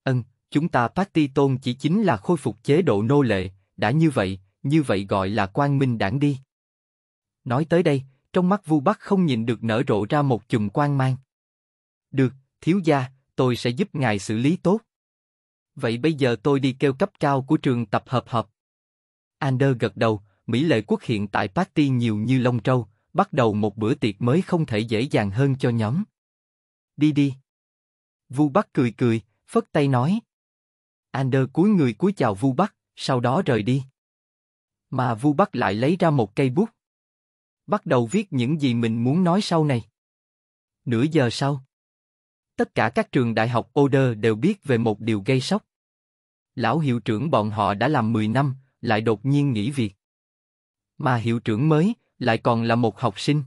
Ừm, chúng ta Party Tôn chỉ chính là khôi phục chế độ nô lệ, đã như vậy, như vậy gọi là quang minh đảng đi. Nói tới đây, trong mắt Vu Bắc không nhìn được nở rộ ra một chùm quang mang. Được, thiếu gia, tôi sẽ giúp ngài xử lý tốt. Vậy bây giờ tôi đi kêu cấp cao của trường tập hợp họp. Ander gật đầu, Mỹ lệ quốc hiện tại party nhiều như lông trâu, bắt đầu một bữa tiệc mới không thể dễ dàng hơn cho nhóm. Đi đi. Vu Bắc cười cười, phất tay nói. Ander cúi người cúi chào Vu Bắc, sau đó rời đi. Mà Vu Bắc lại lấy ra một cây bút. Bắt đầu viết những gì mình muốn nói sau này. Nửa giờ sau, Tất cả các trường đại học Oder đều biết về một điều gây sốc. Lão hiệu trưởng bọn họ đã làm 10 năm, lại đột nhiên nghỉ việc. Mà hiệu trưởng mới, lại còn là một học sinh.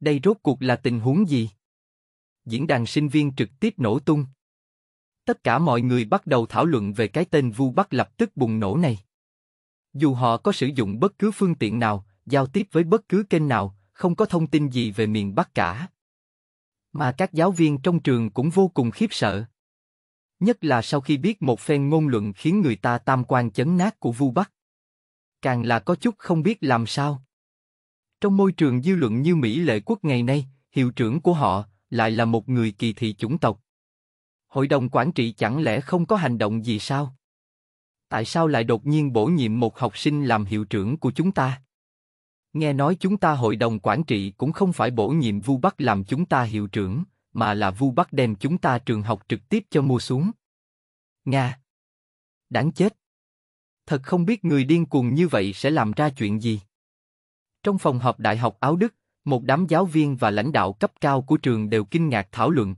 Đây rốt cuộc là tình huống gì? Diễn đàn sinh viên trực tiếp nổ tung. Tất cả mọi người bắt đầu thảo luận về cái tên Vu bắt lập tức bùng nổ này. Dù họ có sử dụng bất cứ phương tiện nào, giao tiếp với bất cứ kênh nào, không có thông tin gì về miền Bắc cả. Mà các giáo viên trong trường cũng vô cùng khiếp sợ. Nhất là sau khi biết một phen ngôn luận khiến người ta tam quan chấn nát của Vu Bắc. Càng là có chút không biết làm sao. Trong môi trường dư luận như Mỹ lệ quốc ngày nay, hiệu trưởng của họ lại là một người kỳ thị chủng tộc. Hội đồng quản trị chẳng lẽ không có hành động gì sao? Tại sao lại đột nhiên bổ nhiệm một học sinh làm hiệu trưởng của chúng ta? Nghe nói chúng ta hội đồng quản trị cũng không phải bổ nhiệm Vu Bắc làm chúng ta hiệu trưởng, mà là Vu Bắc đem chúng ta trường học trực tiếp cho mua xuống. Nga. Đáng chết. Thật không biết người điên cuồng như vậy sẽ làm ra chuyện gì. Trong phòng họp Đại học Áo Đức, một đám giáo viên và lãnh đạo cấp cao của trường đều kinh ngạc thảo luận.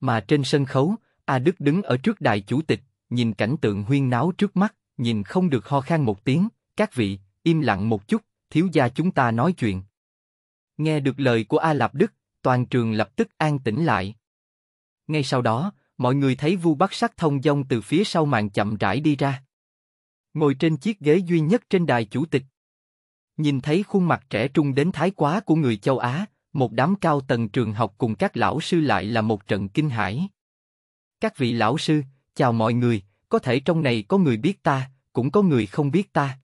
Mà trên sân khấu, A Đức đứng ở trước đài chủ tịch, nhìn cảnh tượng huyên náo trước mắt, nhìn không được ho khan một tiếng, các vị, im lặng một chút, thiếu gia chúng ta nói chuyện. Nghe được lời của A Lạp Đức, toàn trường lập tức an tĩnh lại. Ngay sau đó, mọi người thấy Vu Bắc Sắc thông dong từ phía sau màn chậm rãi đi ra. Ngồi trên chiếc ghế duy nhất trên đài chủ tịch. Nhìn thấy khuôn mặt trẻ trung đến thái quá của người châu Á, một đám cao tầng trường học cùng các lão sư lại là một trận kinh hãi. Các vị lão sư, chào mọi người, có thể trong này có người biết ta, cũng có người không biết ta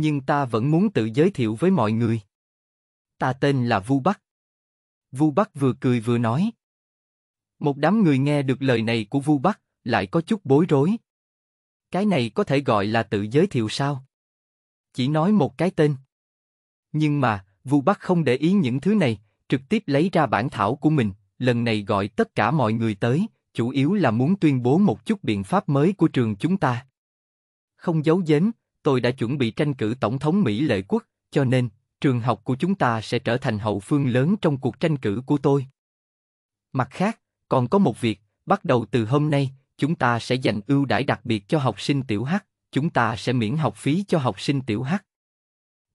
nhưng ta vẫn muốn tự giới thiệu với mọi người. Ta tên là Vu Bắc. Vu Bắc vừa cười vừa nói. Một đám người nghe được lời này của Vu Bắc, lại có chút bối rối. Cái này có thể gọi là tự giới thiệu sao? Chỉ nói một cái tên. Nhưng mà, Vu Bắc không để ý những thứ này, trực tiếp lấy ra bản thảo của mình, lần này gọi tất cả mọi người tới, chủ yếu là muốn tuyên bố một chút biện pháp mới của trường chúng ta. Không giấu giếm, tôi đã chuẩn bị tranh cử tổng thống Mỹ lệ quốc, cho nên, trường học của chúng ta sẽ trở thành hậu phương lớn trong cuộc tranh cử của tôi. Mặt khác, còn có một việc, bắt đầu từ hôm nay, chúng ta sẽ dành ưu đãi đặc biệt cho học sinh tiểu H, chúng ta sẽ miễn học phí cho học sinh tiểu H.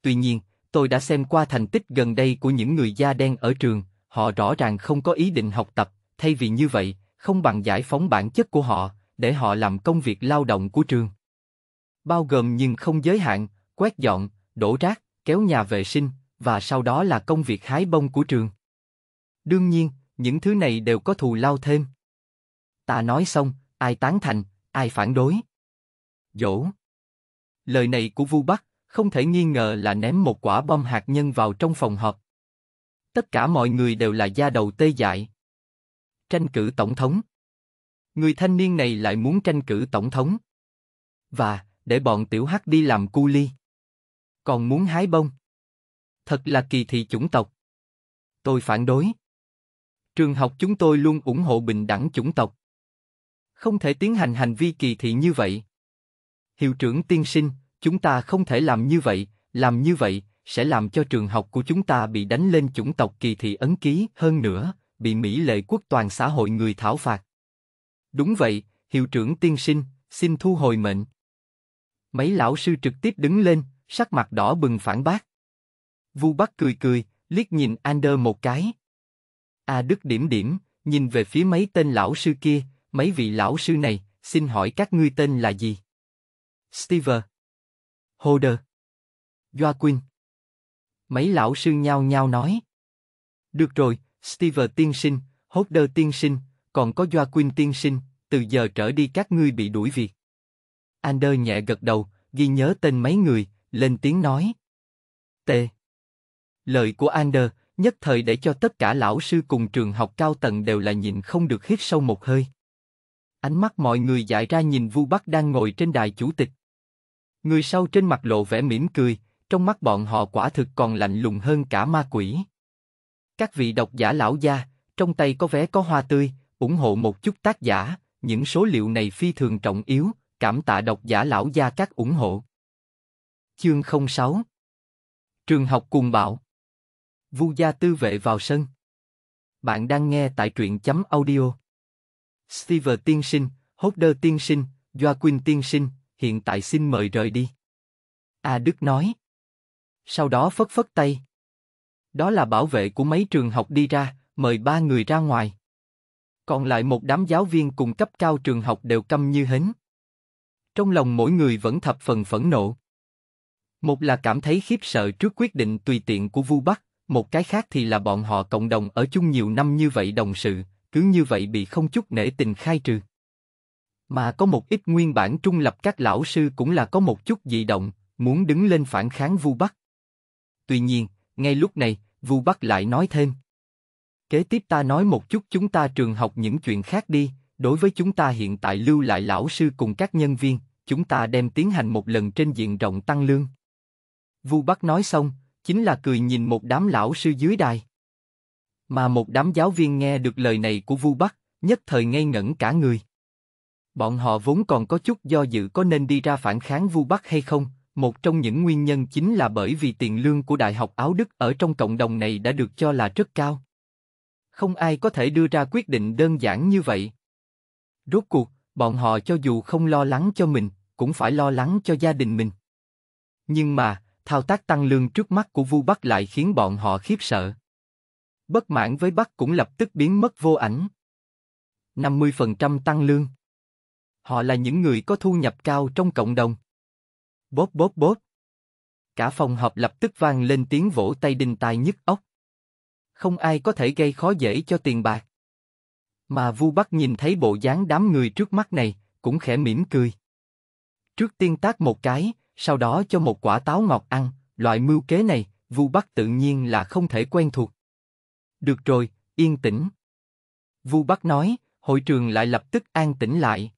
Tuy nhiên, tôi đã xem qua thành tích gần đây của những người da đen ở trường, họ rõ ràng không có ý định học tập, thay vì như vậy, không bằng giải phóng bản chất của họ, để họ làm công việc lao động của trường bao gồm nhưng không giới hạn, quét dọn, đổ rác, kéo nhà vệ sinh, và sau đó là công việc hái bông của trường. Đương nhiên, những thứ này đều có thù lao thêm. Ta nói xong, ai tán thành, ai phản đối. Dỗ. Lời này của Vu Bắc không thể nghi ngờ là ném một quả bom hạt nhân vào trong phòng họp. Tất cả mọi người đều là da đầu tê dại. Tranh cử tổng thống. Người thanh niên này lại muốn tranh cử tổng thống. Và, để bọn tiểu hắc đi làm cu ly. Còn muốn hái bông. Thật là kỳ thị chủng tộc. Tôi phản đối. Trường học chúng tôi luôn ủng hộ bình đẳng chủng tộc. Không thể tiến hành hành vi kỳ thị như vậy. Hiệu trưởng tiên sinh, chúng ta không thể làm như vậy, làm như vậy sẽ làm cho trường học của chúng ta bị đánh lên chủng tộc kỳ thị ấn ký hơn nữa, bị Mỹ lệ quốc toàn xã hội người thảo phạt. Đúng vậy, hiệu trưởng tiên sinh, xin thu hồi mệnh. Mấy lão sư trực tiếp đứng lên, sắc mặt đỏ bừng phản bác. Vu Bắc cười cười, liếc nhìn Ander một cái. A à Đức điểm điểm, nhìn về phía mấy tên lão sư kia, mấy vị lão sư này, xin hỏi các ngươi tên là gì? Steve. Holder. Joaquin. Mấy lão sư nhao nhao nói. Được rồi, Steve tiên sinh, Holder tiên sinh, còn có Joaquin tiên sinh, từ giờ trở đi các ngươi bị đuổi việc. Ander nhẹ gật đầu, ghi nhớ tên mấy người, lên tiếng nói. T. Lời của Ander, nhất thời để cho tất cả lão sư cùng trường học cao tầng đều là nhìn không được hít sâu một hơi. Ánh mắt mọi người dại ra nhìn Vu Bắc đang ngồi trên đài chủ tịch. Người sau trên mặt lộ vẻ mỉm cười, trong mắt bọn họ quả thực còn lạnh lùng hơn cả ma quỷ. Các vị độc giả lão gia, trong tay có vé có hoa tươi, ủng hộ một chút tác giả, những số liệu này phi thường trọng yếu, Cảm tạ độc giả lão gia các ủng hộ. Chương 06 Trường học cùng bạo Vu gia tư vệ vào sân Bạn đang nghe tại truyện chấm audio Steve tiên sinh, Hodder tiên sinh, Doa tiên sinh, hiện tại xin mời rời đi. A Đức nói. Sau đó phất phất tay. Đó là bảo vệ của mấy trường học đi ra, mời ba người ra ngoài. Còn lại một đám giáo viên cùng cấp cao trường học đều câm như hến. Trong lòng mỗi người vẫn thập phần phẫn nộ. Một là cảm thấy khiếp sợ trước quyết định tùy tiện của Vu Bắc, một cái khác thì là bọn họ cộng đồng ở chung nhiều năm như vậy đồng sự, cứ như vậy bị không chút nể tình khai trừ. Mà có một ít nguyên bản trung lập các lão sư cũng là có một chút dị động, muốn đứng lên phản kháng Vu Bắc. Tuy nhiên, ngay lúc này, Vu Bắc lại nói thêm. Kế tiếp ta nói một chút chúng ta trường học những chuyện khác đi, đối với chúng ta hiện tại lưu lại lão sư cùng các nhân viên, chúng ta đem tiến hành một lần trên diện rộng tăng lương. Vu Bắc nói xong, chính là cười nhìn một đám lão sư dưới đài. Mà một đám giáo viên nghe được lời này của Vu Bắc, nhất thời ngây ngẩn cả người. Bọn họ vốn còn có chút do dự có nên đi ra phản kháng Vu Bắc hay không, một trong những nguyên nhân chính là bởi vì tiền lương của Đại học Áo Đức ở trong cộng đồng này đã được cho là rất cao. Không ai có thể đưa ra quyết định đơn giản như vậy. Rốt cuộc, bọn họ cho dù không lo lắng cho mình, cũng phải lo lắng cho gia đình mình. Nhưng mà, thao tác tăng lương trước mắt của Vu Bắc lại khiến bọn họ khiếp sợ. Bất mãn với Bắc cũng lập tức biến mất vô ảnh. 50% tăng lương. Họ là những người có thu nhập cao trong cộng đồng. Bóp bóp bóp. Cả phòng họp lập tức vang lên tiếng vỗ tay đinh tai nhức óc. Không ai có thể gây khó dễ cho tiền bạc. Mà Vu Bắc nhìn thấy bộ dáng đám người trước mắt này, cũng khẽ mỉm cười. Trước tiên tác một cái, sau đó cho một quả táo ngọt ăn, loại mưu kế này, Vu Bắc tự nhiên là không thể quen thuộc. Được rồi, yên tĩnh. Vu Bắc nói, hội trường lại lập tức an tĩnh lại.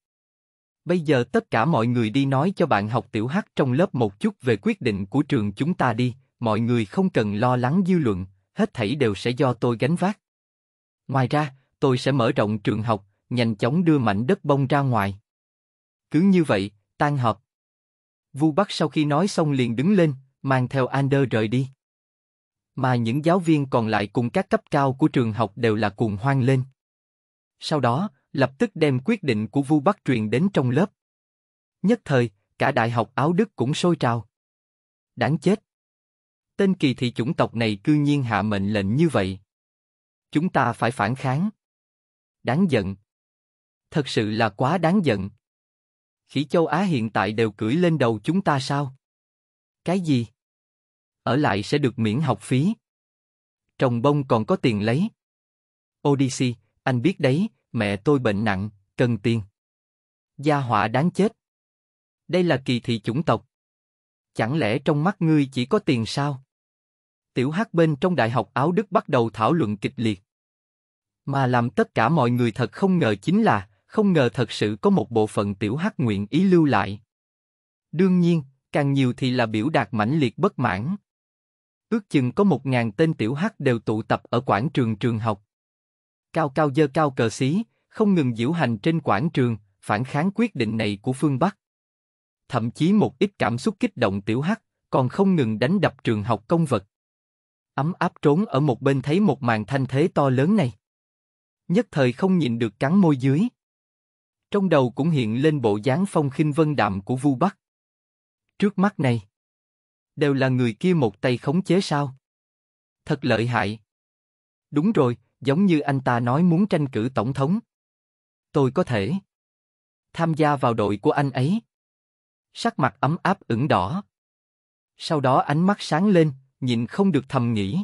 Bây giờ tất cả mọi người đi nói cho bạn học tiểu hát trong lớp một chút về quyết định của trường chúng ta đi, mọi người không cần lo lắng dư luận, hết thảy đều sẽ do tôi gánh vác. Ngoài ra, tôi sẽ mở rộng trường học, nhanh chóng đưa mảnh đất bông ra ngoài. Cứ như vậy, tan họp. Vu Bắc sau khi nói xong liền đứng lên, mang theo Ander rời đi. Mà những giáo viên còn lại cùng các cấp cao của trường học đều là cuồng hoang lên. Sau đó, lập tức đem quyết định của Vu Bắc truyền đến trong lớp. Nhất thời, cả đại học áo Đức cũng sôi trào. Đáng chết! Tên kỳ thị chủng tộc này cư nhiên hạ mệnh lệnh như vậy. Chúng ta phải phản kháng đáng giận. Thật sự là quá đáng giận. Khỉ châu Á hiện tại đều cưỡi lên đầu chúng ta sao? Cái gì? Ở lại sẽ được miễn học phí. Trồng bông còn có tiền lấy. Odyssey, anh biết đấy, mẹ tôi bệnh nặng, cần tiền. Gia họa đáng chết. Đây là kỳ thị chủng tộc. Chẳng lẽ trong mắt ngươi chỉ có tiền sao? Tiểu hát bên trong đại học áo Đức bắt đầu thảo luận kịch liệt. Mà làm tất cả mọi người thật không ngờ chính là, không ngờ thật sự có một bộ phận tiểu hắc nguyện ý lưu lại. Đương nhiên, càng nhiều thì là biểu đạt mãnh liệt bất mãn. Ước chừng có một ngàn tên tiểu hắc đều tụ tập ở quảng trường trường học. Cao cao dơ cao cờ xí, không ngừng diễu hành trên quảng trường, phản kháng quyết định này của phương Bắc. Thậm chí một ít cảm xúc kích động tiểu hắc, còn không ngừng đánh đập trường học công vật. Ấm áp trốn ở một bên thấy một màn thanh thế to lớn này nhất thời không nhịn được cắn môi dưới. Trong đầu cũng hiện lên bộ dáng phong khinh vân đạm của Vu Bắc. Trước mắt này, đều là người kia một tay khống chế sao? Thật lợi hại. Đúng rồi, giống như anh ta nói muốn tranh cử tổng thống. Tôi có thể tham gia vào đội của anh ấy. Sắc mặt ấm áp ửng đỏ. Sau đó ánh mắt sáng lên, nhìn không được thầm nghĩ.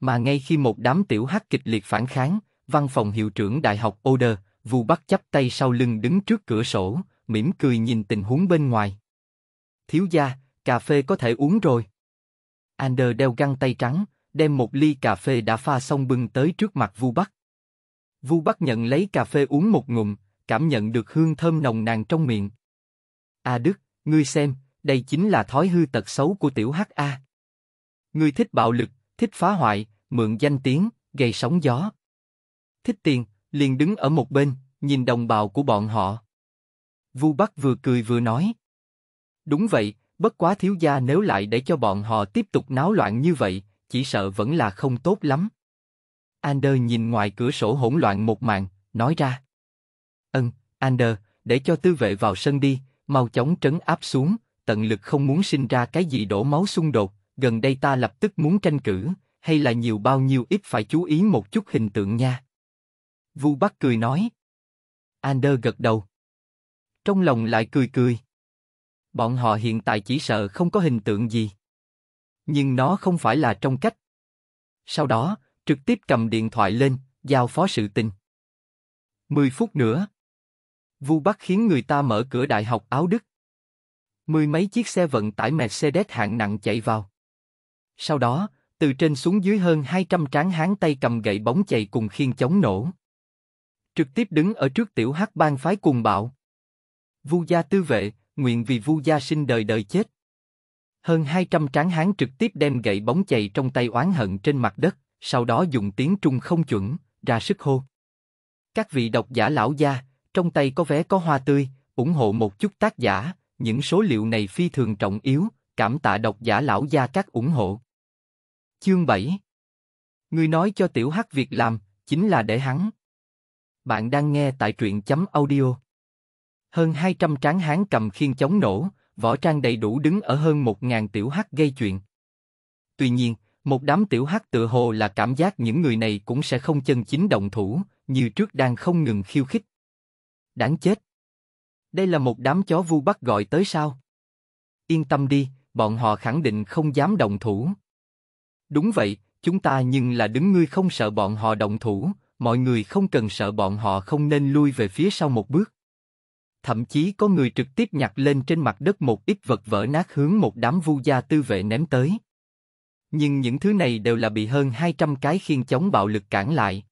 Mà ngay khi một đám tiểu hắc kịch liệt phản kháng, văn phòng hiệu trưởng Đại học Oder, Vu Bắc chắp tay sau lưng đứng trước cửa sổ, mỉm cười nhìn tình huống bên ngoài. Thiếu gia, cà phê có thể uống rồi. Ander đeo găng tay trắng, đem một ly cà phê đã pha xong bưng tới trước mặt Vu Bắc. Vu Bắc nhận lấy cà phê uống một ngụm, cảm nhận được hương thơm nồng nàn trong miệng. A Đức, ngươi xem, đây chính là thói hư tật xấu của tiểu H A. Ngươi thích bạo lực, thích phá hoại, mượn danh tiếng, gây sóng gió thích tiền, liền đứng ở một bên, nhìn đồng bào của bọn họ. Vu Bắc vừa cười vừa nói. Đúng vậy, bất quá thiếu gia nếu lại để cho bọn họ tiếp tục náo loạn như vậy, chỉ sợ vẫn là không tốt lắm. Ander nhìn ngoài cửa sổ hỗn loạn một màn, nói ra. Ân, Ander, để cho tư vệ vào sân đi, mau chóng trấn áp xuống, tận lực không muốn sinh ra cái gì đổ máu xung đột, gần đây ta lập tức muốn tranh cử, hay là nhiều bao nhiêu ít phải chú ý một chút hình tượng nha. Vu Bắc cười nói. Ander gật đầu. Trong lòng lại cười cười. Bọn họ hiện tại chỉ sợ không có hình tượng gì. Nhưng nó không phải là trong cách. Sau đó, trực tiếp cầm điện thoại lên, giao phó sự tình. Mười phút nữa. Vu Bắc khiến người ta mở cửa đại học áo Đức. Mười mấy chiếc xe vận tải Mercedes hạng nặng chạy vào. Sau đó, từ trên xuống dưới hơn 200 tráng hán tay cầm gậy bóng chạy cùng khiên chống nổ trực tiếp đứng ở trước tiểu hắc bang phái cùng bạo. Vu gia tư vệ, nguyện vì vu gia sinh đời đời chết. Hơn 200 tráng hán trực tiếp đem gậy bóng chày trong tay oán hận trên mặt đất, sau đó dùng tiếng trung không chuẩn, ra sức hô. Các vị độc giả lão gia, trong tay có vé có hoa tươi, ủng hộ một chút tác giả, những số liệu này phi thường trọng yếu, cảm tạ độc giả lão gia các ủng hộ. Chương 7 người nói cho tiểu hắc việc làm, chính là để hắn. Bạn đang nghe tại truyện chấm audio. Hơn 200 tráng hán cầm khiên chống nổ, võ trang đầy đủ đứng ở hơn 1.000 tiểu hắc gây chuyện. Tuy nhiên, một đám tiểu hắc tự hồ là cảm giác những người này cũng sẽ không chân chính động thủ, như trước đang không ngừng khiêu khích. Đáng chết! Đây là một đám chó vu bắt gọi tới sao? Yên tâm đi, bọn họ khẳng định không dám động thủ. Đúng vậy, chúng ta nhưng là đứng ngươi không sợ bọn họ động thủ, mọi người không cần sợ bọn họ không nên lui về phía sau một bước. Thậm chí có người trực tiếp nhặt lên trên mặt đất một ít vật vỡ nát hướng một đám vu gia tư vệ ném tới. Nhưng những thứ này đều là bị hơn 200 cái khiên chống bạo lực cản lại.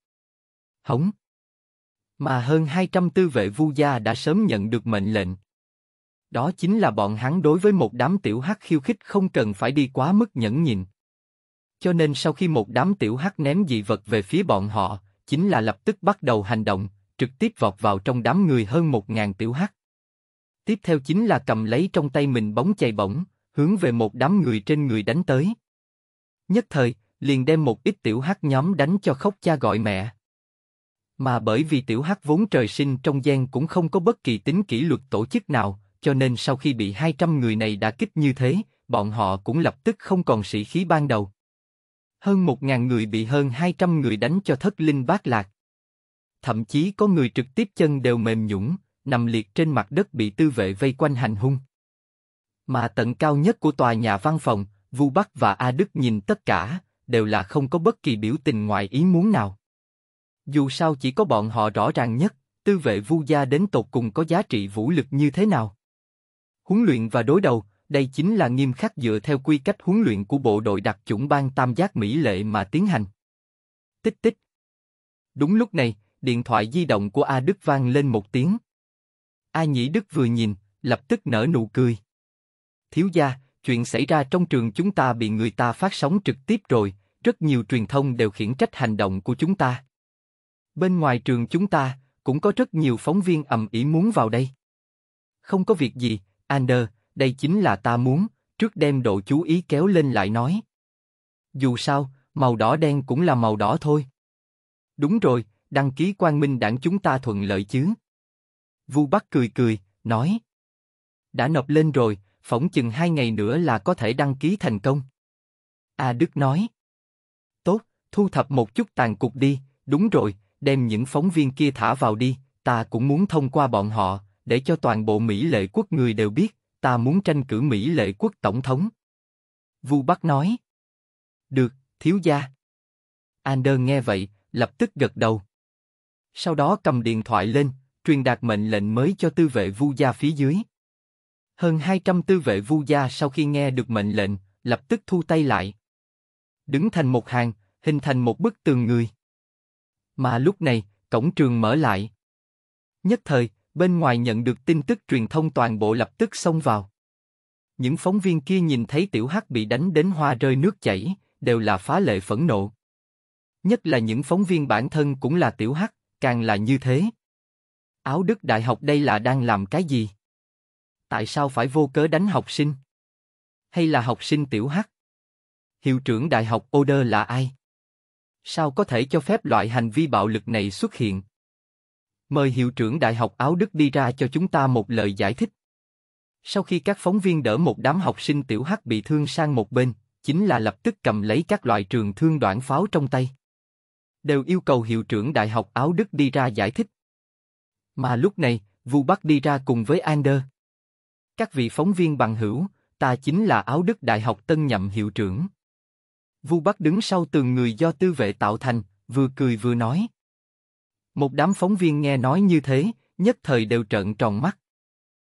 Hống! Mà hơn 200 tư vệ vu gia đã sớm nhận được mệnh lệnh. Đó chính là bọn hắn đối với một đám tiểu hắc khiêu khích không cần phải đi quá mức nhẫn nhịn cho nên sau khi một đám tiểu hắc ném dị vật về phía bọn họ, chính là lập tức bắt đầu hành động, trực tiếp vọt vào trong đám người hơn một ngàn tiểu hắc. Tiếp theo chính là cầm lấy trong tay mình bóng chày bổng, hướng về một đám người trên người đánh tới. Nhất thời, liền đem một ít tiểu hắc nhóm đánh cho khóc cha gọi mẹ. Mà bởi vì tiểu hắc vốn trời sinh trong gian cũng không có bất kỳ tính kỷ luật tổ chức nào, cho nên sau khi bị 200 người này đã kích như thế, bọn họ cũng lập tức không còn sĩ khí ban đầu hơn 1.000 người bị hơn 200 người đánh cho thất linh bát lạc. Thậm chí có người trực tiếp chân đều mềm nhũng, nằm liệt trên mặt đất bị tư vệ vây quanh hành hung. Mà tận cao nhất của tòa nhà văn phòng, Vu Bắc và A Đức nhìn tất cả, đều là không có bất kỳ biểu tình ngoài ý muốn nào. Dù sao chỉ có bọn họ rõ ràng nhất, tư vệ Vu gia đến tột cùng có giá trị vũ lực như thế nào. Huấn luyện và đối đầu, đây chính là nghiêm khắc dựa theo quy cách huấn luyện của bộ đội đặc chủng bang Tam Giác Mỹ Lệ mà tiến hành. Tích tích. Đúng lúc này, điện thoại di động của A Đức vang lên một tiếng. A Nhĩ Đức vừa nhìn, lập tức nở nụ cười. Thiếu gia, chuyện xảy ra trong trường chúng ta bị người ta phát sóng trực tiếp rồi, rất nhiều truyền thông đều khiển trách hành động của chúng ta. Bên ngoài trường chúng ta, cũng có rất nhiều phóng viên ầm ĩ muốn vào đây. Không có việc gì, Ander, đây chính là ta muốn, trước đem độ chú ý kéo lên lại nói. Dù sao, màu đỏ đen cũng là màu đỏ thôi. Đúng rồi, đăng ký quan minh đảng chúng ta thuận lợi chứ. Vu Bắc cười cười, nói. Đã nộp lên rồi, phỏng chừng hai ngày nữa là có thể đăng ký thành công. A Đức nói. Tốt, thu thập một chút tàn cục đi, đúng rồi, đem những phóng viên kia thả vào đi, ta cũng muốn thông qua bọn họ, để cho toàn bộ Mỹ lệ quốc người đều biết, ta muốn tranh cử Mỹ lệ quốc tổng thống. Vu Bắc nói. Được, thiếu gia. Ander nghe vậy, lập tức gật đầu. Sau đó cầm điện thoại lên, truyền đạt mệnh lệnh mới cho tư vệ Vu gia phía dưới. Hơn 200 tư vệ Vu gia sau khi nghe được mệnh lệnh, lập tức thu tay lại. Đứng thành một hàng, hình thành một bức tường người. Mà lúc này, cổng trường mở lại. Nhất thời, bên ngoài nhận được tin tức truyền thông toàn bộ lập tức xông vào. Những phóng viên kia nhìn thấy tiểu hắc bị đánh đến hoa rơi nước chảy, đều là phá lệ phẫn nộ. Nhất là những phóng viên bản thân cũng là tiểu hắc, càng là như thế. Áo Đức Đại học đây là đang làm cái gì? Tại sao phải vô cớ đánh học sinh? Hay là học sinh tiểu hắc? Hiệu trưởng đại học order là ai? Sao có thể cho phép loại hành vi bạo lực này xuất hiện? Mời hiệu trưởng Đại học Áo Đức đi ra cho chúng ta một lời giải thích. Sau khi các phóng viên đỡ một đám học sinh tiểu hắc bị thương sang một bên, chính là lập tức cầm lấy các loại trường thương đoạn pháo trong tay. Đều yêu cầu hiệu trưởng Đại học Áo Đức đi ra giải thích. Mà lúc này, Vu Bắc đi ra cùng với Ander. Các vị phóng viên bằng hữu, ta chính là Áo Đức Đại học tân nhậm hiệu trưởng. Vu Bắc đứng sau từng người do tư vệ tạo thành, vừa cười vừa nói. Một đám phóng viên nghe nói như thế, nhất thời đều trợn tròn mắt.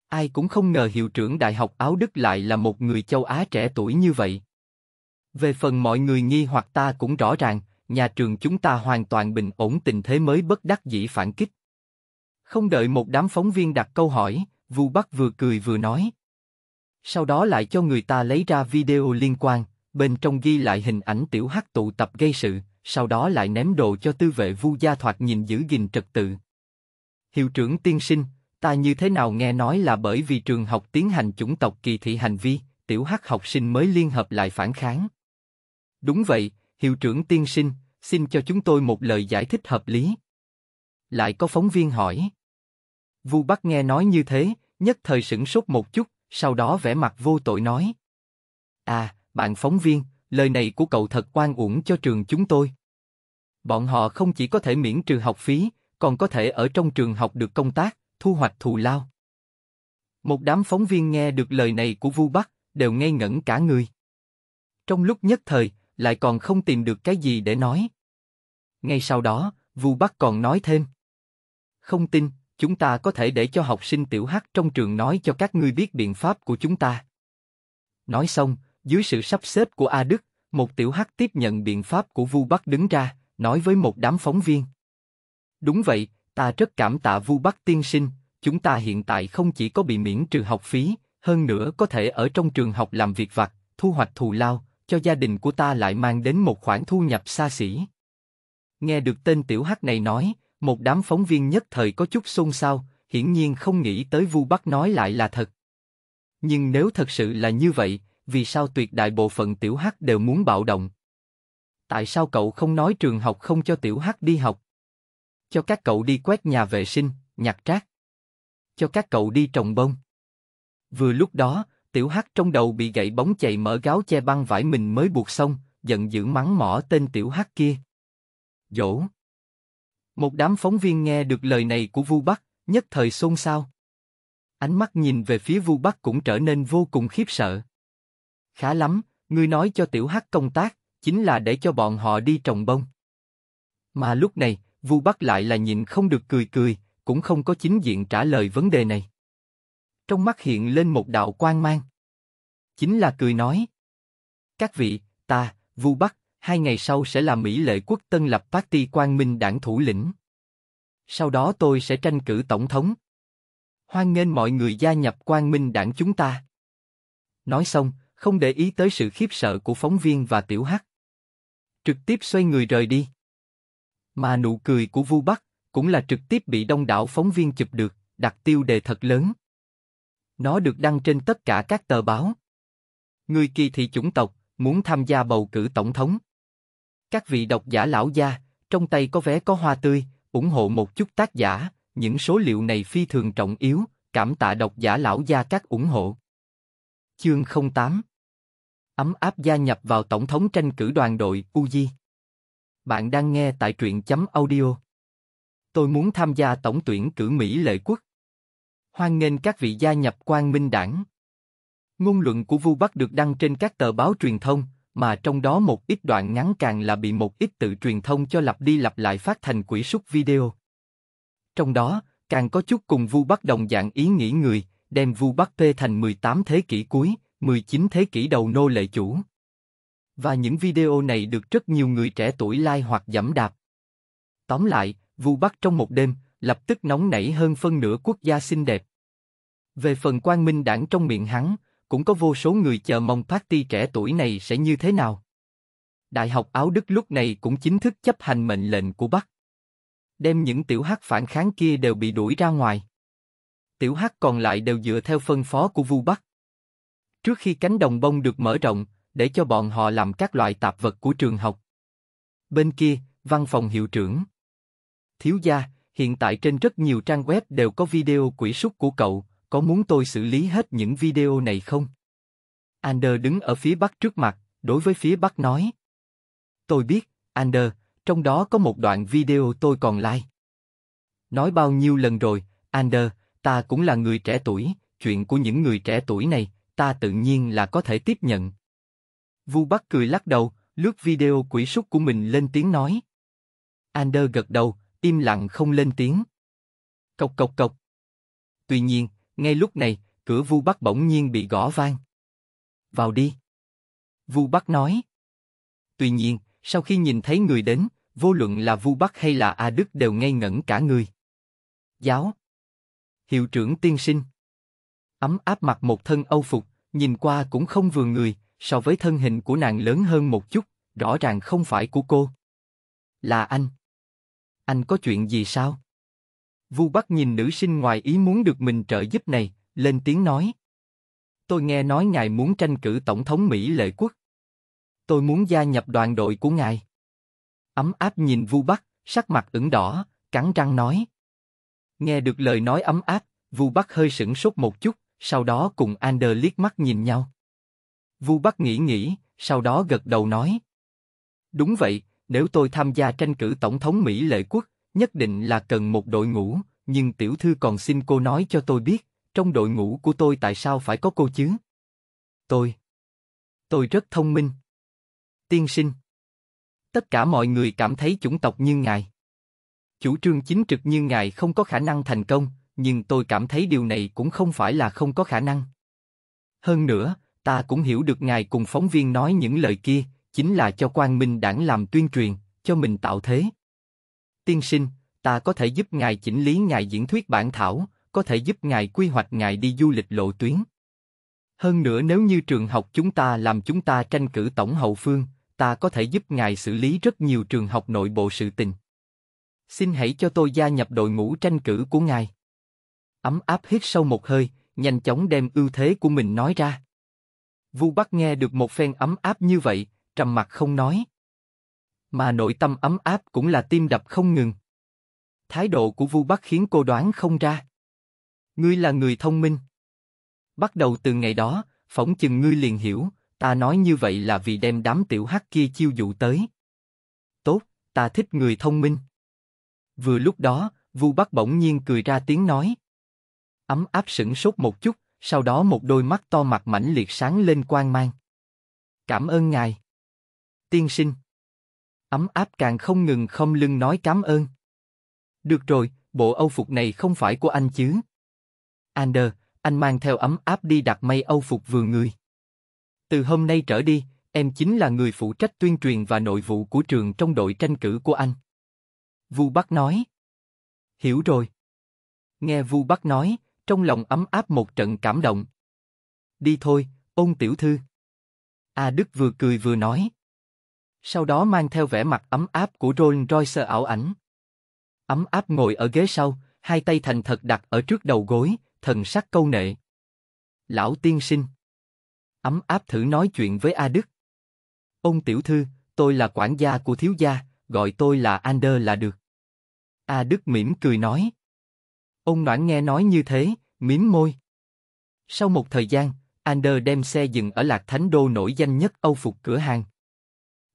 Ai cũng không ngờ hiệu trưởng Đại học Áo Đức lại là một người châu Á trẻ tuổi như vậy. Về phần mọi người nghi hoặc ta cũng rõ ràng, nhà trường chúng ta hoàn toàn bình ổn tình thế mới bất đắc dĩ phản kích. Không đợi một đám phóng viên đặt câu hỏi, Vu Bắc vừa cười vừa nói. Sau đó lại cho người ta lấy ra video liên quan, bên trong ghi lại hình ảnh tiểu hắc tụ tập gây sự, sau đó lại ném đồ cho tư vệ vu gia thoạt nhìn giữ gìn trật tự. Hiệu trưởng tiên sinh, ta như thế nào nghe nói là bởi vì trường học tiến hành chủng tộc kỳ thị hành vi, tiểu hắc học sinh mới liên hợp lại phản kháng. Đúng vậy, hiệu trưởng tiên sinh, xin cho chúng tôi một lời giải thích hợp lý. Lại có phóng viên hỏi. Vu Bắc nghe nói như thế, nhất thời sửng sốt một chút, sau đó vẻ mặt vô tội nói. À, bạn phóng viên, lời này của cậu thật quan uổng cho trường chúng tôi. Bọn họ không chỉ có thể miễn trừ học phí, còn có thể ở trong trường học được công tác, thu hoạch thù lao. Một đám phóng viên nghe được lời này của Vu Bắc, đều ngây ngẩn cả người. Trong lúc nhất thời, lại còn không tìm được cái gì để nói. Ngay sau đó, Vu Bắc còn nói thêm. Không tin, chúng ta có thể để cho học sinh tiểu hắc trong trường nói cho các ngươi biết biện pháp của chúng ta. Nói xong, dưới sự sắp xếp của A Đức, một tiểu hắc tiếp nhận biện pháp của Vu Bắc đứng ra, nói với một đám phóng viên. Đúng vậy, ta rất cảm tạ Vu Bắc tiên sinh, chúng ta hiện tại không chỉ có bị miễn trừ học phí, hơn nữa có thể ở trong trường học làm việc vặt, thu hoạch thù lao, cho gia đình của ta lại mang đến một khoản thu nhập xa xỉ. Nghe được tên tiểu hắc này nói, một đám phóng viên nhất thời có chút xôn xao, hiển nhiên không nghĩ tới Vu Bắc nói lại là thật. Nhưng nếu thật sự là như vậy, vì sao tuyệt đại bộ phận tiểu hắc đều muốn bạo động? Tại sao cậu không nói trường học không cho tiểu hắc đi học? Cho các cậu đi quét nhà vệ sinh, nhặt rác. Cho các cậu đi trồng bông. Vừa lúc đó, tiểu hắc trong đầu bị gậy bóng chạy mở gáo che băng vải mình mới buộc xong, giận dữ mắng mỏ tên tiểu hắc kia. Dỗ. Một đám phóng viên nghe được lời này của Vu Bắc, nhất thời xôn xao. Ánh mắt nhìn về phía Vu Bắc cũng trở nên vô cùng khiếp sợ. Khá lắm, ngươi nói cho tiểu hắc công tác, chính là để cho bọn họ đi trồng bông. Mà lúc này, Vu Bắc lại là nhịn không được cười cười, cũng không có chính diện trả lời vấn đề này. Trong mắt hiện lên một đạo quang mang. Chính là cười nói. Các vị, ta, Vu Bắc, hai ngày sau sẽ là Mỹ lệ quốc tân lập party quang minh đảng thủ lĩnh. Sau đó tôi sẽ tranh cử tổng thống. Hoan nghênh mọi người gia nhập quang minh đảng chúng ta. Nói xong, không để ý tới sự khiếp sợ của phóng viên và tiểu hắc. Trực tiếp xoay người rời đi. Mà nụ cười của Vu Bắc cũng là trực tiếp bị đông đảo phóng viên chụp được, đặt tiêu đề thật lớn. Nó được đăng trên tất cả các tờ báo. Người kỳ thị chủng tộc, muốn tham gia bầu cử tổng thống. Các vị độc giả lão gia, trong tay có vé có hoa tươi, ủng hộ một chút tác giả, những số liệu này phi thường trọng yếu, cảm tạ độc giả lão gia các ủng hộ. Chương 08 ấm áp gia nhập vào tổng thống tranh cử đoàn đội Uji. Bạn đang nghe tại truyện chấm audio. Tôi muốn tham gia tổng tuyển cử Mỹ lệ quốc. Hoan nghênh các vị gia nhập Quang minh đảng. Ngôn luận của Vu Bắc được đăng trên các tờ báo truyền thông, mà trong đó một ít đoạn ngắn càng là bị một ít tự truyền thông cho lặp đi lặp lại phát thành quỷ súc video. Trong đó, càng có chút cùng Vu Bắc đồng dạng ý nghĩ người, đem Vu Bắc tê thành 18 thế kỷ cuối, 19 thế kỷ đầu nô lệ chủ. Và những video này được rất nhiều người trẻ tuổi like hoặc giảm đạp. Tóm lại, Vu Bắc trong một đêm, lập tức nóng nảy hơn phân nửa quốc gia xinh đẹp. Về phần Quang minh đảng trong miệng hắn, cũng có vô số người chờ mong party trẻ tuổi này sẽ như thế nào. Đại học Áo Đức lúc này cũng chính thức chấp hành mệnh lệnh của Bắc. Đem những tiểu hắc phản kháng kia đều bị đuổi ra ngoài. Tiểu hắc còn lại đều dựa theo phân phó của Vu Bắc, Trước khi cánh đồng bông được mở rộng, để cho bọn họ làm các loại tạp vật của trường học. Bên kia, văn phòng hiệu trưởng. Thiếu gia, hiện tại trên rất nhiều trang web đều có video quỷ súc của cậu, có muốn tôi xử lý hết những video này không? Ander đứng ở phía bắc trước mặt, đối với phía bắc nói. Tôi biết, Ander, trong đó có một đoạn video tôi còn like. Nói bao nhiêu lần rồi, Ander, ta cũng là người trẻ tuổi, chuyện của những người trẻ tuổi này, ta tự nhiên là có thể tiếp nhận. Vu Bắc cười lắc đầu, lướt video quỷ súc của mình lên tiếng nói. Ander gật đầu, im lặng không lên tiếng. Cộc cộc cộc. Tuy nhiên, ngay lúc này, cửa Vu Bắc bỗng nhiên bị gõ vang. Vào đi. Vu Bắc nói. Tuy nhiên, sau khi nhìn thấy người đến, vô luận là Vu Bắc hay là A Đức đều ngây ngẩn cả người. Giáo. Hiệu trưởng tiên sinh ấm áp mặc một thân âu phục, nhìn qua cũng không vừa người, so với thân hình của nàng lớn hơn một chút, rõ ràng không phải của cô. Là anh. Anh có chuyện gì sao? Vu Bắc nhìn nữ sinh ngoài ý muốn được mình trợ giúp này, lên tiếng nói. Tôi nghe nói ngài muốn tranh cử tổng thống Mỹ lệ quốc. Tôi muốn gia nhập đoàn đội của ngài. Ấm áp nhìn Vu Bắc, sắc mặt ửng đỏ, cắn răng nói. Nghe được lời nói ấm áp, Vu Bắc hơi sững sốt một chút, sau đó cùng Ander liếc mắt nhìn nhau. Vu Bắc nghĩ nghĩ, sau đó gật đầu nói. Đúng vậy, nếu tôi tham gia tranh cử tổng thống Mỹ lệ quốc, nhất định là cần một đội ngũ, nhưng tiểu thư còn xin cô nói cho tôi biết, trong đội ngũ của tôi tại sao phải có cô chứ? Tôi. Tôi rất thông minh. Tiên sinh. Tất cả mọi người cảm thấy chủng tộc như ngài. Chủ trương chính trực như ngài không có khả năng thành công, nhưng tôi cảm thấy điều này cũng không phải là không có khả năng. Hơn nữa, ta cũng hiểu được ngài cùng phóng viên nói những lời kia, chính là cho quan minh đảng làm tuyên truyền, cho mình tạo thế. Tiên sinh, ta có thể giúp ngài chỉnh lý ngài diễn thuyết bản thảo, có thể giúp ngài quy hoạch ngài đi du lịch lộ tuyến. Hơn nữa nếu như trường học chúng ta làm chúng ta tranh cử tổng hậu phương, ta có thể giúp ngài xử lý rất nhiều trường học nội bộ sự tình. Xin hãy cho tôi gia nhập đội ngũ tranh cử của ngài ấm áp hít sâu một hơi, nhanh chóng đem ưu thế của mình nói ra. Vu Bắc nghe được một phen ấm áp như vậy, trầm mặt không nói. Mà nội tâm ấm áp cũng là tim đập không ngừng. Thái độ của Vu Bắc khiến cô đoán không ra. Ngươi là người thông minh. Bắt đầu từ ngày đó, phỏng chừng ngươi liền hiểu, ta nói như vậy là vì đem đám tiểu hắc kia chiêu dụ tới. Tốt, ta thích người thông minh. Vừa lúc đó, Vu Bắc bỗng nhiên cười ra tiếng nói ấm áp sững sốt một chút, sau đó một đôi mắt to mặt mảnh liệt sáng lên quang mang. Cảm ơn ngài. Tiên sinh. Ấm áp càng không ngừng không lưng nói cảm ơn. Được rồi, bộ âu phục này không phải của anh chứ. Ander, anh mang theo ấm áp đi đặt may âu phục vừa người. Từ hôm nay trở đi, em chính là người phụ trách tuyên truyền và nội vụ của trường trong đội tranh cử của anh. Vu Bắc nói. Hiểu rồi. Nghe Vu Bắc nói, trong lòng ấm áp một trận cảm động. Đi thôi, ôn tiểu thư. A Đức vừa cười vừa nói. Sau đó mang theo vẻ mặt ấm áp của Rolls Royce ảo ảnh. Ấm áp ngồi ở ghế sau, hai tay thành thật đặt ở trước đầu gối, thần sắc câu nệ. Lão tiên sinh. Ấm áp thử nói chuyện với A Đức. Ông tiểu thư, tôi là quản gia của thiếu gia, gọi tôi là Ander là được. A Đức mỉm cười nói. Ông Noãn nghe nói như thế, miếm môi. Sau một thời gian, Ander đem xe dừng ở Lạc Thánh Đô nổi danh nhất Âu phục cửa hàng.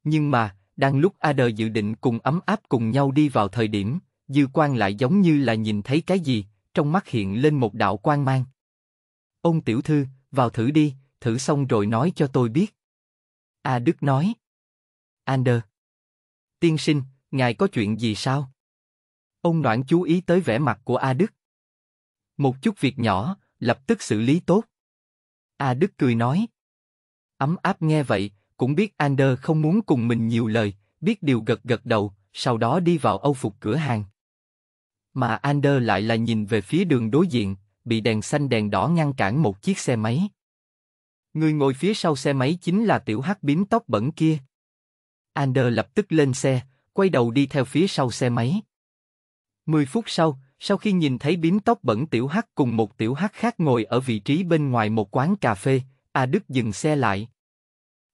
Nhưng mà, đang lúc Ander dự định cùng ấm áp cùng nhau đi vào thời điểm, dư Quang lại giống như là nhìn thấy cái gì, trong mắt hiện lên một đạo quang mang. Ông tiểu thư, vào thử đi, thử xong rồi nói cho tôi biết. A Đức nói. Ander. Tiên sinh, ngài có chuyện gì sao? Ông Noãn chú ý tới vẻ mặt của A Đức. Một chút việc nhỏ, lập tức xử lý tốt. A Đức cười nói. Ấm áp nghe vậy, cũng biết Ander không muốn cùng mình nhiều lời, biết điều gật gật đầu, sau đó đi vào âu phục cửa hàng. Mà Ander lại là nhìn về phía đường đối diện, bị đèn xanh đèn đỏ ngăn cản một chiếc xe máy. Người ngồi phía sau xe máy chính là tiểu hắc bím tóc bẩn kia. Ander lập tức lên xe, quay đầu đi theo phía sau xe máy. Mười phút sau, sau khi nhìn thấy bím tóc bẩn tiểu hắc cùng một tiểu hắc khác ngồi ở vị trí bên ngoài một quán cà phê, A Đức dừng xe lại.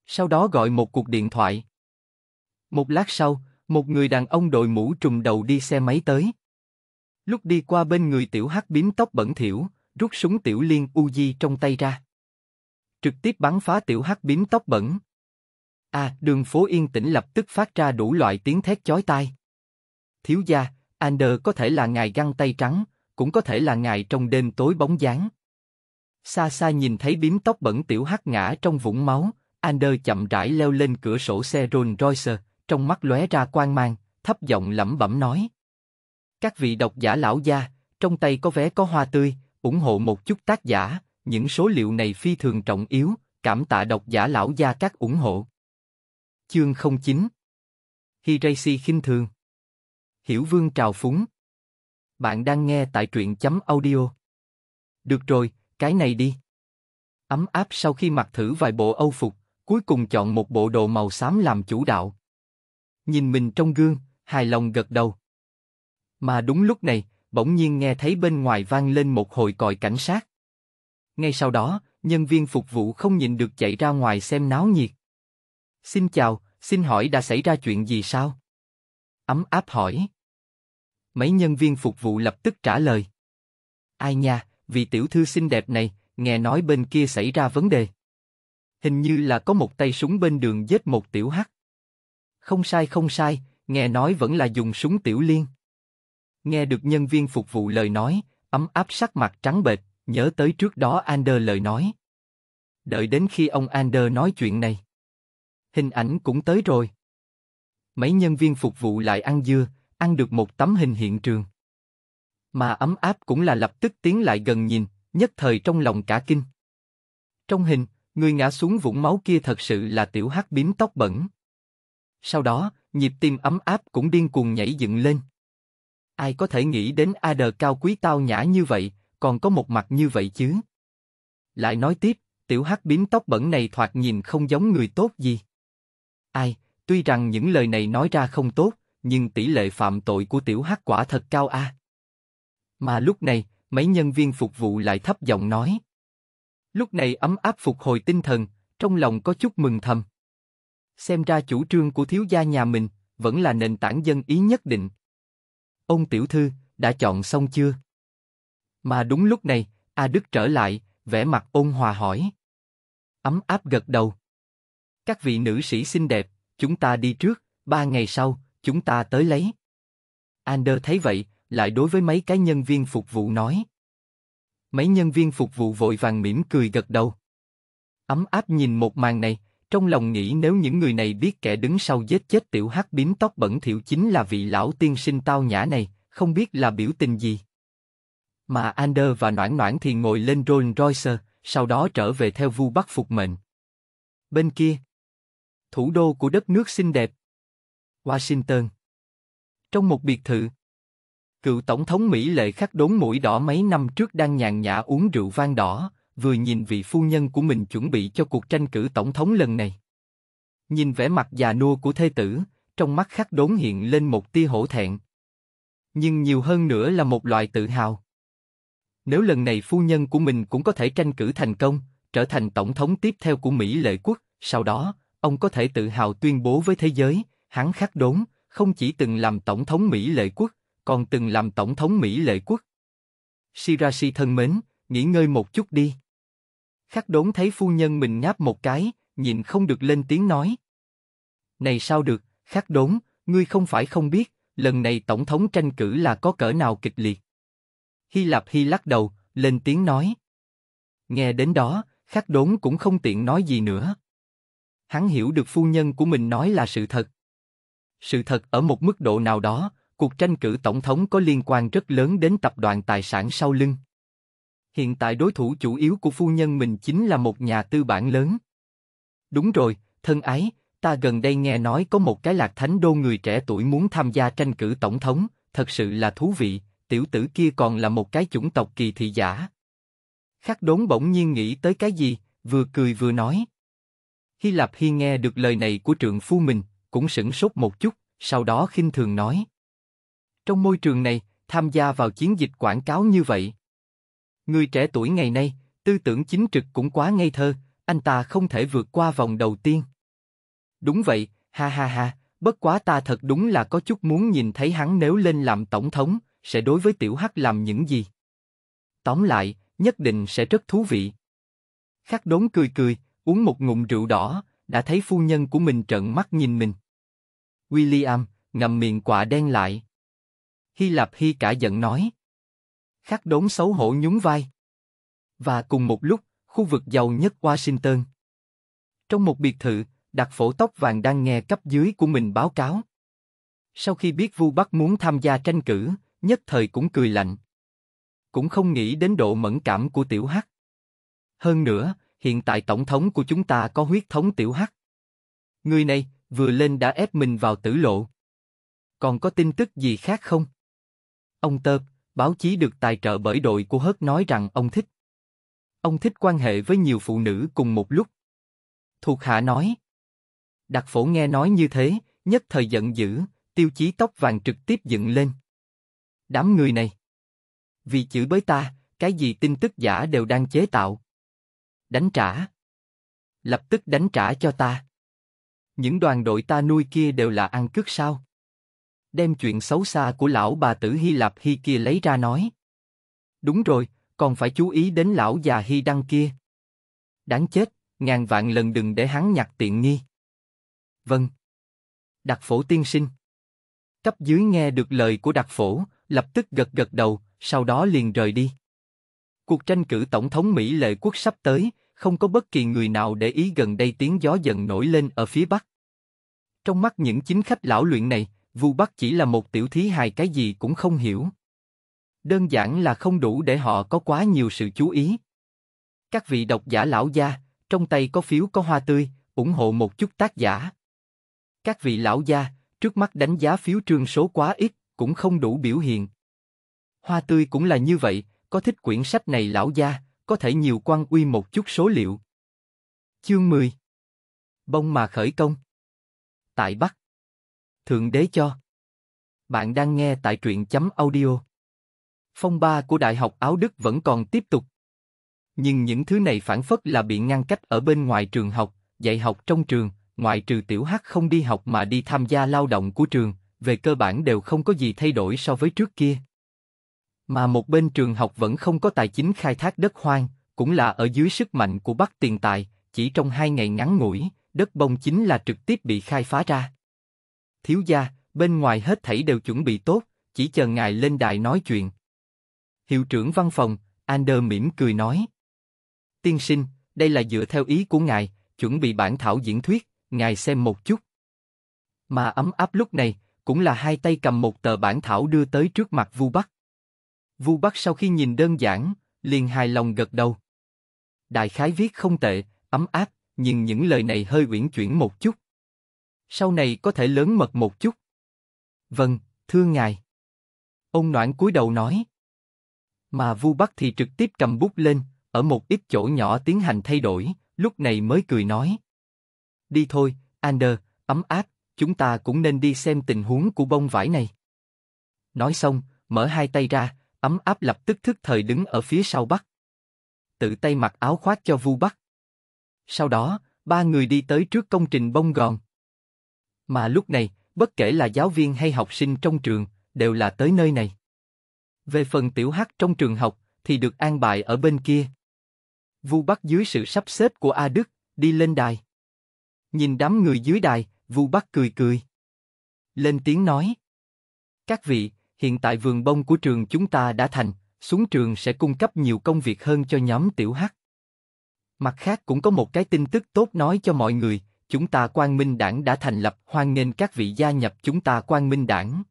Sau đó gọi một cuộc điện thoại. Một lát sau, một người đàn ông đội mũ trùm đầu đi xe máy tới. Lúc đi qua bên người tiểu hắc bím tóc bẩn thiểu, rút súng tiểu liên Uzi trong tay ra. Trực tiếp bắn phá tiểu hắc bím tóc bẩn. À, đường phố yên tĩnh lập tức phát ra đủ loại tiếng thét chói tai. Thiếu gia, Ander có thể là ngài găng tay trắng, cũng có thể là ngài trong đêm tối bóng dáng. Xa xa nhìn thấy bím tóc bẩn tiểu hắc ngã trong vũng máu, Ander chậm rãi leo lên cửa sổ xe Rolls Royce, trong mắt lóe ra quang mang, thấp giọng lẩm bẩm nói. Các vị độc giả lão gia, trong tay có vé có hoa tươi, ủng hộ một chút tác giả, những số liệu này phi thường trọng yếu, cảm tạ độc giả lão gia các ủng hộ. Chương 09 Hiracy khinh thường Hiểu Vương trào phúng. Bạn đang nghe tại truyện chấm audio. Được rồi, cái này đi. Ấm áp sau khi mặc thử vài bộ âu phục, cuối cùng chọn một bộ đồ màu xám làm chủ đạo. Nhìn mình trong gương, hài lòng gật đầu. Mà đúng lúc này, bỗng nhiên nghe thấy bên ngoài vang lên một hồi còi cảnh sát. Ngay sau đó, nhân viên phục vụ không nhìn được chạy ra ngoài xem náo nhiệt. Xin chào, xin hỏi đã xảy ra chuyện gì sao? Ấm áp hỏi mấy nhân viên phục vụ lập tức trả lời. Ai nha, vì tiểu thư xinh đẹp này, nghe nói bên kia xảy ra vấn đề. Hình như là có một tay súng bên đường giết một tiểu hắc. Không sai không sai, nghe nói vẫn là dùng súng tiểu liên. Nghe được nhân viên phục vụ lời nói, ấm áp sắc mặt trắng bệch, nhớ tới trước đó Ander lời nói. Đợi đến khi ông Ander nói chuyện này. Hình ảnh cũng tới rồi. Mấy nhân viên phục vụ lại ăn dưa, ăn được một tấm hình hiện trường. Mà ấm áp cũng là lập tức tiến lại gần nhìn, nhất thời trong lòng cả kinh. Trong hình, người ngã xuống vũng máu kia thật sự là tiểu hắc bím tóc bẩn. Sau đó, nhịp tim ấm áp cũng điên cuồng nhảy dựng lên. Ai có thể nghĩ đến a đờ cao quý tao nhã như vậy, còn có một mặt như vậy chứ? Lại nói tiếp, tiểu hắc bím tóc bẩn này thoạt nhìn không giống người tốt gì. Ai, tuy rằng những lời này nói ra không tốt, nhưng tỷ lệ phạm tội của tiểu hắc quả thật cao a. À? Mà lúc này, mấy nhân viên phục vụ lại thấp giọng nói. Lúc này ấm áp phục hồi tinh thần, trong lòng có chút mừng thầm. Xem ra chủ trương của thiếu gia nhà mình vẫn là nền tảng dân ý nhất định. Ông tiểu thư đã chọn xong chưa? Mà đúng lúc này, A Đức trở lại, vẻ mặt ôn hòa hỏi. Ấm áp gật đầu. Các vị nữ sĩ xinh đẹp, chúng ta đi trước. Ba ngày sau, chúng ta tới lấy. Ander thấy vậy, lại đối với mấy cái nhân viên phục vụ nói. Mấy nhân viên phục vụ vội vàng mỉm cười gật đầu. Ấm áp nhìn một màn này, trong lòng nghĩ nếu những người này biết kẻ đứng sau giết chết tiểu hắc bím tóc bẩn thỉu chính là vị lão tiên sinh tao nhã này, không biết là biểu tình gì. Mà Ander và Noãn Noãn thì ngồi lên Rolls Royce, sau đó trở về theo vu bắt phục mệnh. Bên kia, thủ đô của đất nước xinh đẹp. Washington. Trong một biệt thự, cựu tổng thống Mỹ lệ khắc đốn mũi đỏ mấy năm trước đang nhàn nhã uống rượu vang đỏ, vừa nhìn vị phu nhân của mình chuẩn bị cho cuộc tranh cử tổng thống lần này. Nhìn vẻ mặt già nua của thê tử, trong mắt khắc đốn hiện lên một tia hổ thẹn. Nhưng nhiều hơn nữa là một loại tự hào. Nếu lần này phu nhân của mình cũng có thể tranh cử thành công, trở thành tổng thống tiếp theo của Mỹ lệ quốc, sau đó, ông có thể tự hào tuyên bố với thế giới, hắn khắc đốn, không chỉ từng làm tổng thống Mỹ lệ quốc, còn từng làm tổng thống Mỹ lệ quốc. Shirashi thân mến, nghỉ ngơi một chút đi. Khắc đốn thấy phu nhân mình ngáp một cái, nhìn không được lên tiếng nói. Này sao được, khắc đốn, ngươi không phải không biết, lần này tổng thống tranh cử là có cỡ nào kịch liệt. Hy Lạp Hy lắc đầu, lên tiếng nói. Nghe đến đó, khắc đốn cũng không tiện nói gì nữa. Hắn hiểu được phu nhân của mình nói là sự thật, sự thật ở một mức độ nào đó, cuộc tranh cử tổng thống có liên quan rất lớn đến tập đoàn tài sản sau lưng. Hiện tại đối thủ chủ yếu của phu nhân mình chính là một nhà tư bản lớn. Đúng rồi, thân ái, ta gần đây nghe nói có một cái lạc thánh đô người trẻ tuổi muốn tham gia tranh cử tổng thống, thật sự là thú vị, tiểu tử kia còn là một cái chủng tộc kỳ thị giả. Khắc đốn bỗng nhiên nghĩ tới cái gì, vừa cười vừa nói. Hy Lạp Hi nghe được lời này của trượng phu mình, cũng sửng sốt một chút, sau đó khinh thường nói. Trong môi trường này, tham gia vào chiến dịch quảng cáo như vậy. Người trẻ tuổi ngày nay, tư tưởng chính trực cũng quá ngây thơ, anh ta không thể vượt qua vòng đầu tiên. Đúng vậy, ha ha ha, bất quá ta thật đúng là có chút muốn nhìn thấy hắn nếu lên làm tổng thống, sẽ đối với tiểu hắc làm những gì. Tóm lại, nhất định sẽ rất thú vị. Khắc đốn cười cười, uống một ngụm rượu đỏ, đã thấy phu nhân của mình trợn mắt nhìn mình. William, ngậm miệng quả đen lại. Hy Lạp Hy cả giận nói. Khắc đốn xấu hổ nhún vai. Và cùng một lúc, khu vực giàu nhất Washington. Trong một biệt thự, đặc phổ tóc vàng đang nghe cấp dưới của mình báo cáo. Sau khi biết Vu Bắc muốn tham gia tranh cử, nhất thời cũng cười lạnh. Cũng không nghĩ đến độ mẫn cảm của tiểu hắc. Hơn nữa, hiện tại tổng thống của chúng ta có huyết thống tiểu hắc. Người này, vừa lên đã ép mình vào tử lộ. Còn có tin tức gì khác không? Ông Tớp, báo chí được tài trợ bởi đội của Hớt nói rằng ông thích. Ông thích quan hệ với nhiều phụ nữ cùng một lúc. Thuộc hạ nói. Đặc phổ nghe nói như thế, nhất thời giận dữ, tiêu chí tóc vàng trực tiếp dựng lên. Đám người này. Vì chữ bới ta, cái gì tin tức giả đều đang chế tạo. Đánh trả. Lập tức đánh trả cho ta. Những đoàn đội ta nuôi kia đều là ăn cướp sao? Đem chuyện xấu xa của lão bà tử Hy Lạp Hy kia lấy ra nói. Đúng rồi, còn phải chú ý đến lão già Hy Đăng kia. Đáng chết, ngàn vạn lần đừng để hắn nhặt tiện nghi. Vâng. Đặc phổ tiên sinh. Cấp dưới nghe được lời của đặc phổ, lập tức gật gật đầu, sau đó liền rời đi. Cuộc tranh cử tổng thống Mỹ lệ quốc sắp tới, không có bất kỳ người nào để ý gần đây tiếng gió dần nổi lên ở phía bắc. Trong mắt những chính khách lão luyện này, Vu Bắc chỉ là một tiểu thí hài cái gì cũng không hiểu. Đơn giản là không đủ để họ có quá nhiều sự chú ý. Các vị độc giả lão gia, trong tay có phiếu có hoa tươi, ủng hộ một chút tác giả. Các vị lão gia, trước mắt đánh giá phiếu trương số quá ít, cũng không đủ biểu hiện. Hoa tươi cũng là như vậy, có thích quyển sách này lão gia, có thể nhiều quan uy một chút số liệu. Chương 10 Bông mà khởi công Tại Bắc Thượng đế cho Bạn đang nghe tại truyện chấm audio Phong ba của Đại học Áo Đức vẫn còn tiếp tục. Nhưng những thứ này phản phất là bị ngăn cách ở bên ngoài trường học, dạy học trong trường, ngoại trừ tiểu hắc không đi học mà đi tham gia lao động của trường, về cơ bản đều không có gì thay đổi so với trước kia. Mà một bên trường học vẫn không có tài chính khai thác đất hoang, cũng là ở dưới sức mạnh của Bắc tiền tài, chỉ trong hai ngày ngắn ngủi, đất bông chính là trực tiếp bị khai phá ra. Thiếu gia, bên ngoài hết thảy đều chuẩn bị tốt, chỉ chờ ngài lên đài nói chuyện. Hiệu trưởng văn phòng, Ander mỉm cười nói. Tiên sinh, đây là dựa theo ý của ngài, chuẩn bị bản thảo diễn thuyết, ngài xem một chút. Mà ấm áp lúc này, cũng là hai tay cầm một tờ bản thảo đưa tới trước mặt Vu Bắc. Vu Bắc sau khi nhìn đơn giản, liền hài lòng gật đầu. Đại khái viết không tệ, ấm áp, nhưng những lời này hơi uyển chuyển một chút. Sau này có thể lớn mật một chút. Vâng, thưa ngài. Ông Noãn cúi đầu nói. Mà Vu Bắc thì trực tiếp cầm bút lên, ở một ít chỗ nhỏ tiến hành thay đổi, lúc này mới cười nói. Đi thôi, Ander, ấm áp, chúng ta cũng nên đi xem tình huống của bông vải này. Nói xong, mở hai tay ra, ấm áp lập tức thức thời đứng ở phía sau Bắc. Tự tay mặc áo khoác cho Vu Bắc. Sau đó, ba người đi tới trước công trình bông gòn. Mà lúc này, bất kể là giáo viên hay học sinh trong trường, đều là tới nơi này. Về phần tiểu hát trong trường học, thì được an bài ở bên kia. Vu Bắc dưới sự sắp xếp của A Đức, đi lên đài. Nhìn đám người dưới đài, Vu Bắc cười cười. Lên tiếng nói. Các vị, hiện tại vườn bông của trường chúng ta đã thành, xuống trường sẽ cung cấp nhiều công việc hơn cho nhóm tiểu hắc. Mặt khác cũng có một cái tin tức tốt nói cho mọi người, chúng ta Quang Minh Đảng đã thành lập, hoan nghênh các vị gia nhập chúng ta Quang Minh Đảng.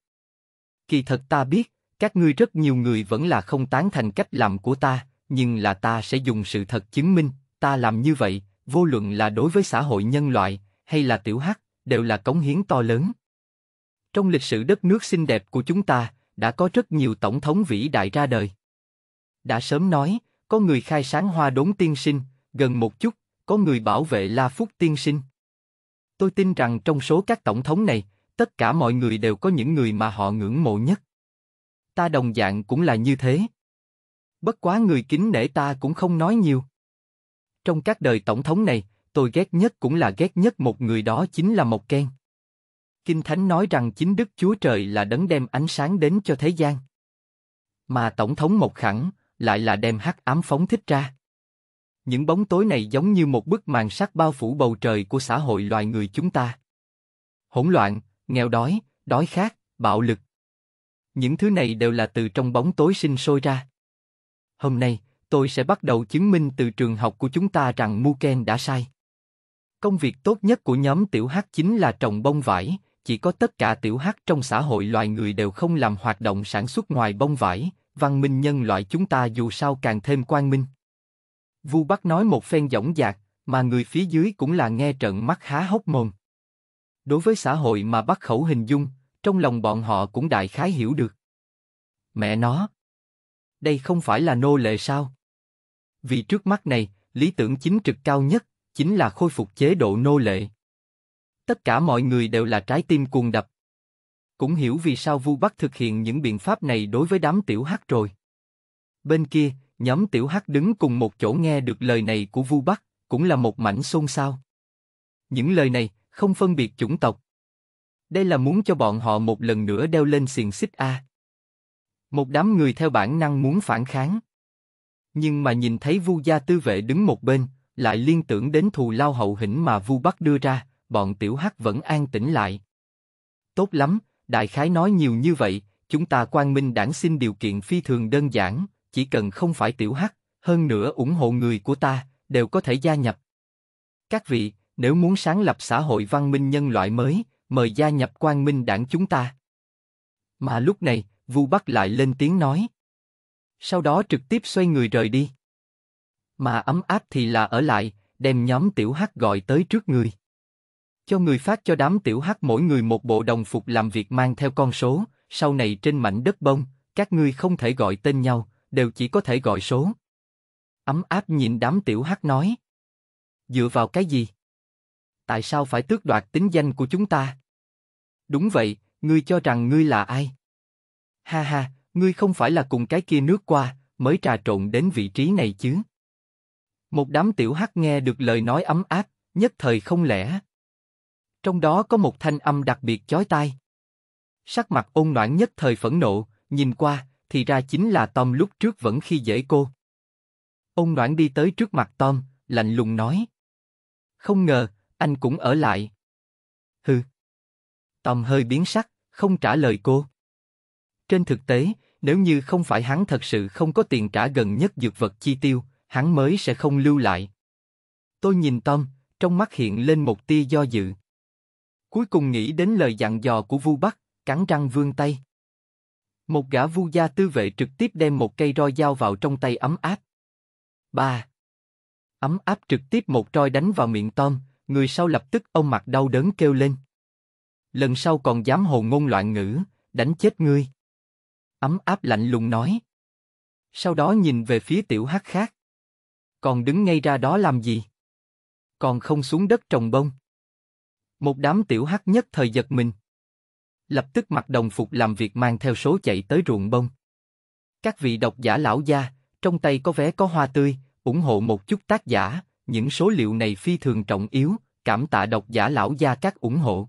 Kỳ thật ta biết, các ngươi rất nhiều người vẫn là không tán thành cách làm của ta, nhưng là ta sẽ dùng sự thật chứng minh, ta làm như vậy, vô luận là đối với xã hội nhân loại hay là tiểu hắc, đều là cống hiến to lớn. Trong lịch sử đất nước xinh đẹp của chúng ta, đã có rất nhiều tổng thống vĩ đại ra đời. Đã sớm nói, có người khai sáng hoa đốn tiên sinh, gần một chút, có người bảo vệ La Phúc tiên sinh. Tôi tin rằng trong số các tổng thống này, tất cả mọi người đều có những người mà họ ngưỡng mộ nhất. Ta đồng dạng cũng là như thế. Bất quá người kính nể ta cũng không nói nhiều. Trong các đời tổng thống này, tôi ghét nhất cũng là ghét nhất một người đó chính là Mộc Ken. Kinh Thánh nói rằng chính Đức Chúa Trời là đấng đem ánh sáng đến cho thế gian. Mà Tổng thống Mộc Khẳng lại là đem hắc ám phóng thích ra. Những bóng tối này giống như một bức màn sắt bao phủ bầu trời của xã hội loài người chúng ta. Hỗn loạn, nghèo đói, đói khát, bạo lực. Những thứ này đều là từ trong bóng tối sinh sôi ra. Hôm nay, tôi sẽ bắt đầu chứng minh từ trường học của chúng ta rằng Muken đã sai. Công việc tốt nhất của nhóm tiểu hát chính là trồng bông vải, chỉ có tất cả tiểu hắc trong xã hội loài người đều không làm hoạt động sản xuất ngoài bông vải, văn minh nhân loại chúng ta dù sao càng thêm quang minh. Vu Bắc nói một phen dõng dạc, mà người phía dưới cũng là nghe trận mắt há hốc mồm. Đối với xã hội mà Bắc khẩu hình dung, trong lòng bọn họ cũng đại khái hiểu được. Mẹ nó! Đây không phải là nô lệ sao? Vì trước mắt này, lý tưởng chính trực cao nhất, chính là khôi phục chế độ nô lệ. Tất cả mọi người đều là trái tim cuồng đập. Cũng hiểu vì sao Vu Bắc thực hiện những biện pháp này đối với đám tiểu hắc rồi. Bên kia, nhóm tiểu hắc đứng cùng một chỗ nghe được lời này của Vu Bắc, cũng là một mảnh xôn xao. Những lời này không phân biệt chủng tộc. Đây là muốn cho bọn họ một lần nữa đeo lên xiềng xích a. Một đám người theo bản năng muốn phản kháng, nhưng mà nhìn thấy Vu gia tư vệ đứng một bên, lại liên tưởng đến thù lao hậu hĩnh mà Vu Bắc đưa ra, bọn tiểu hắc vẫn an tĩnh lại. Tốt lắm, đại khái nói nhiều như vậy, chúng ta quang minh đảng xin điều kiện phi thường đơn giản, chỉ cần không phải tiểu hắc, hơn nữa ủng hộ người của ta, đều có thể gia nhập. Các vị, nếu muốn sáng lập xã hội văn minh nhân loại mới, mời gia nhập quang minh đảng chúng ta. Mà lúc này, Vu Bắc lại lên tiếng nói. Sau đó trực tiếp xoay người rời đi. Mà ấm áp thì là ở lại, đem nhóm tiểu hắc gọi tới trước người cho người phát cho đám tiểu hắc mỗi người một bộ đồng phục làm việc mang theo con số, sau này trên mảnh đất bông, các ngươi không thể gọi tên nhau, đều chỉ có thể gọi số. Ấm áp nhìn đám tiểu hắc nói. Dựa vào cái gì? Tại sao phải tước đoạt tính danh của chúng ta? Đúng vậy, ngươi cho rằng ngươi là ai? Ha ha, ngươi không phải là cùng cái kia nước qua, mới trà trộn đến vị trí này chứ? Một đám tiểu hắc nghe được lời nói ấm áp, nhất thời không lẽ trong đó có một thanh âm đặc biệt chói tai. Sắc mặt ôn noãn nhất thời phẫn nộ, nhìn qua, thì ra chính là Tom lúc trước vẫn khi dễ cô. Ôn noãn đi tới trước mặt Tom, lạnh lùng nói. Không ngờ, anh cũng ở lại. Hừ. Tom hơi biến sắc, không trả lời cô. Trên thực tế, nếu như không phải hắn thật sự không có tiền trả gần nhất dược vật chi tiêu, hắn mới sẽ không lưu lại. Tôi nhìn Tom, trong mắt hiện lên một tia do dự. Cuối cùng nghĩ đến lời dặn dò của Vu Bắc, cắn răng vươn tay. Một gã vu gia tư vệ trực tiếp đem một cây roi dao vào trong tay ấm áp. Ba. Ấm áp trực tiếp một roi đánh vào miệng Tom, người sau lập tức ông mặt đau đớn kêu lên. Lần sau còn dám hồ ngôn loạn ngữ, đánh chết ngươi. Ấm áp lạnh lùng nói. Sau đó nhìn về phía tiểu hắc khác. Còn đứng ngay ra đó làm gì? Còn không xuống đất trồng bông. Một đám tiểu hắc nhất thời giật mình. Lập tức mặc đồng phục làm việc mang theo số chạy tới ruộng bông. Các vị độc giả lão gia, trong tay có vé có hoa tươi, ủng hộ một chút tác giả, những số liệu này phi thường trọng yếu, cảm tạ độc giả lão gia các ủng hộ.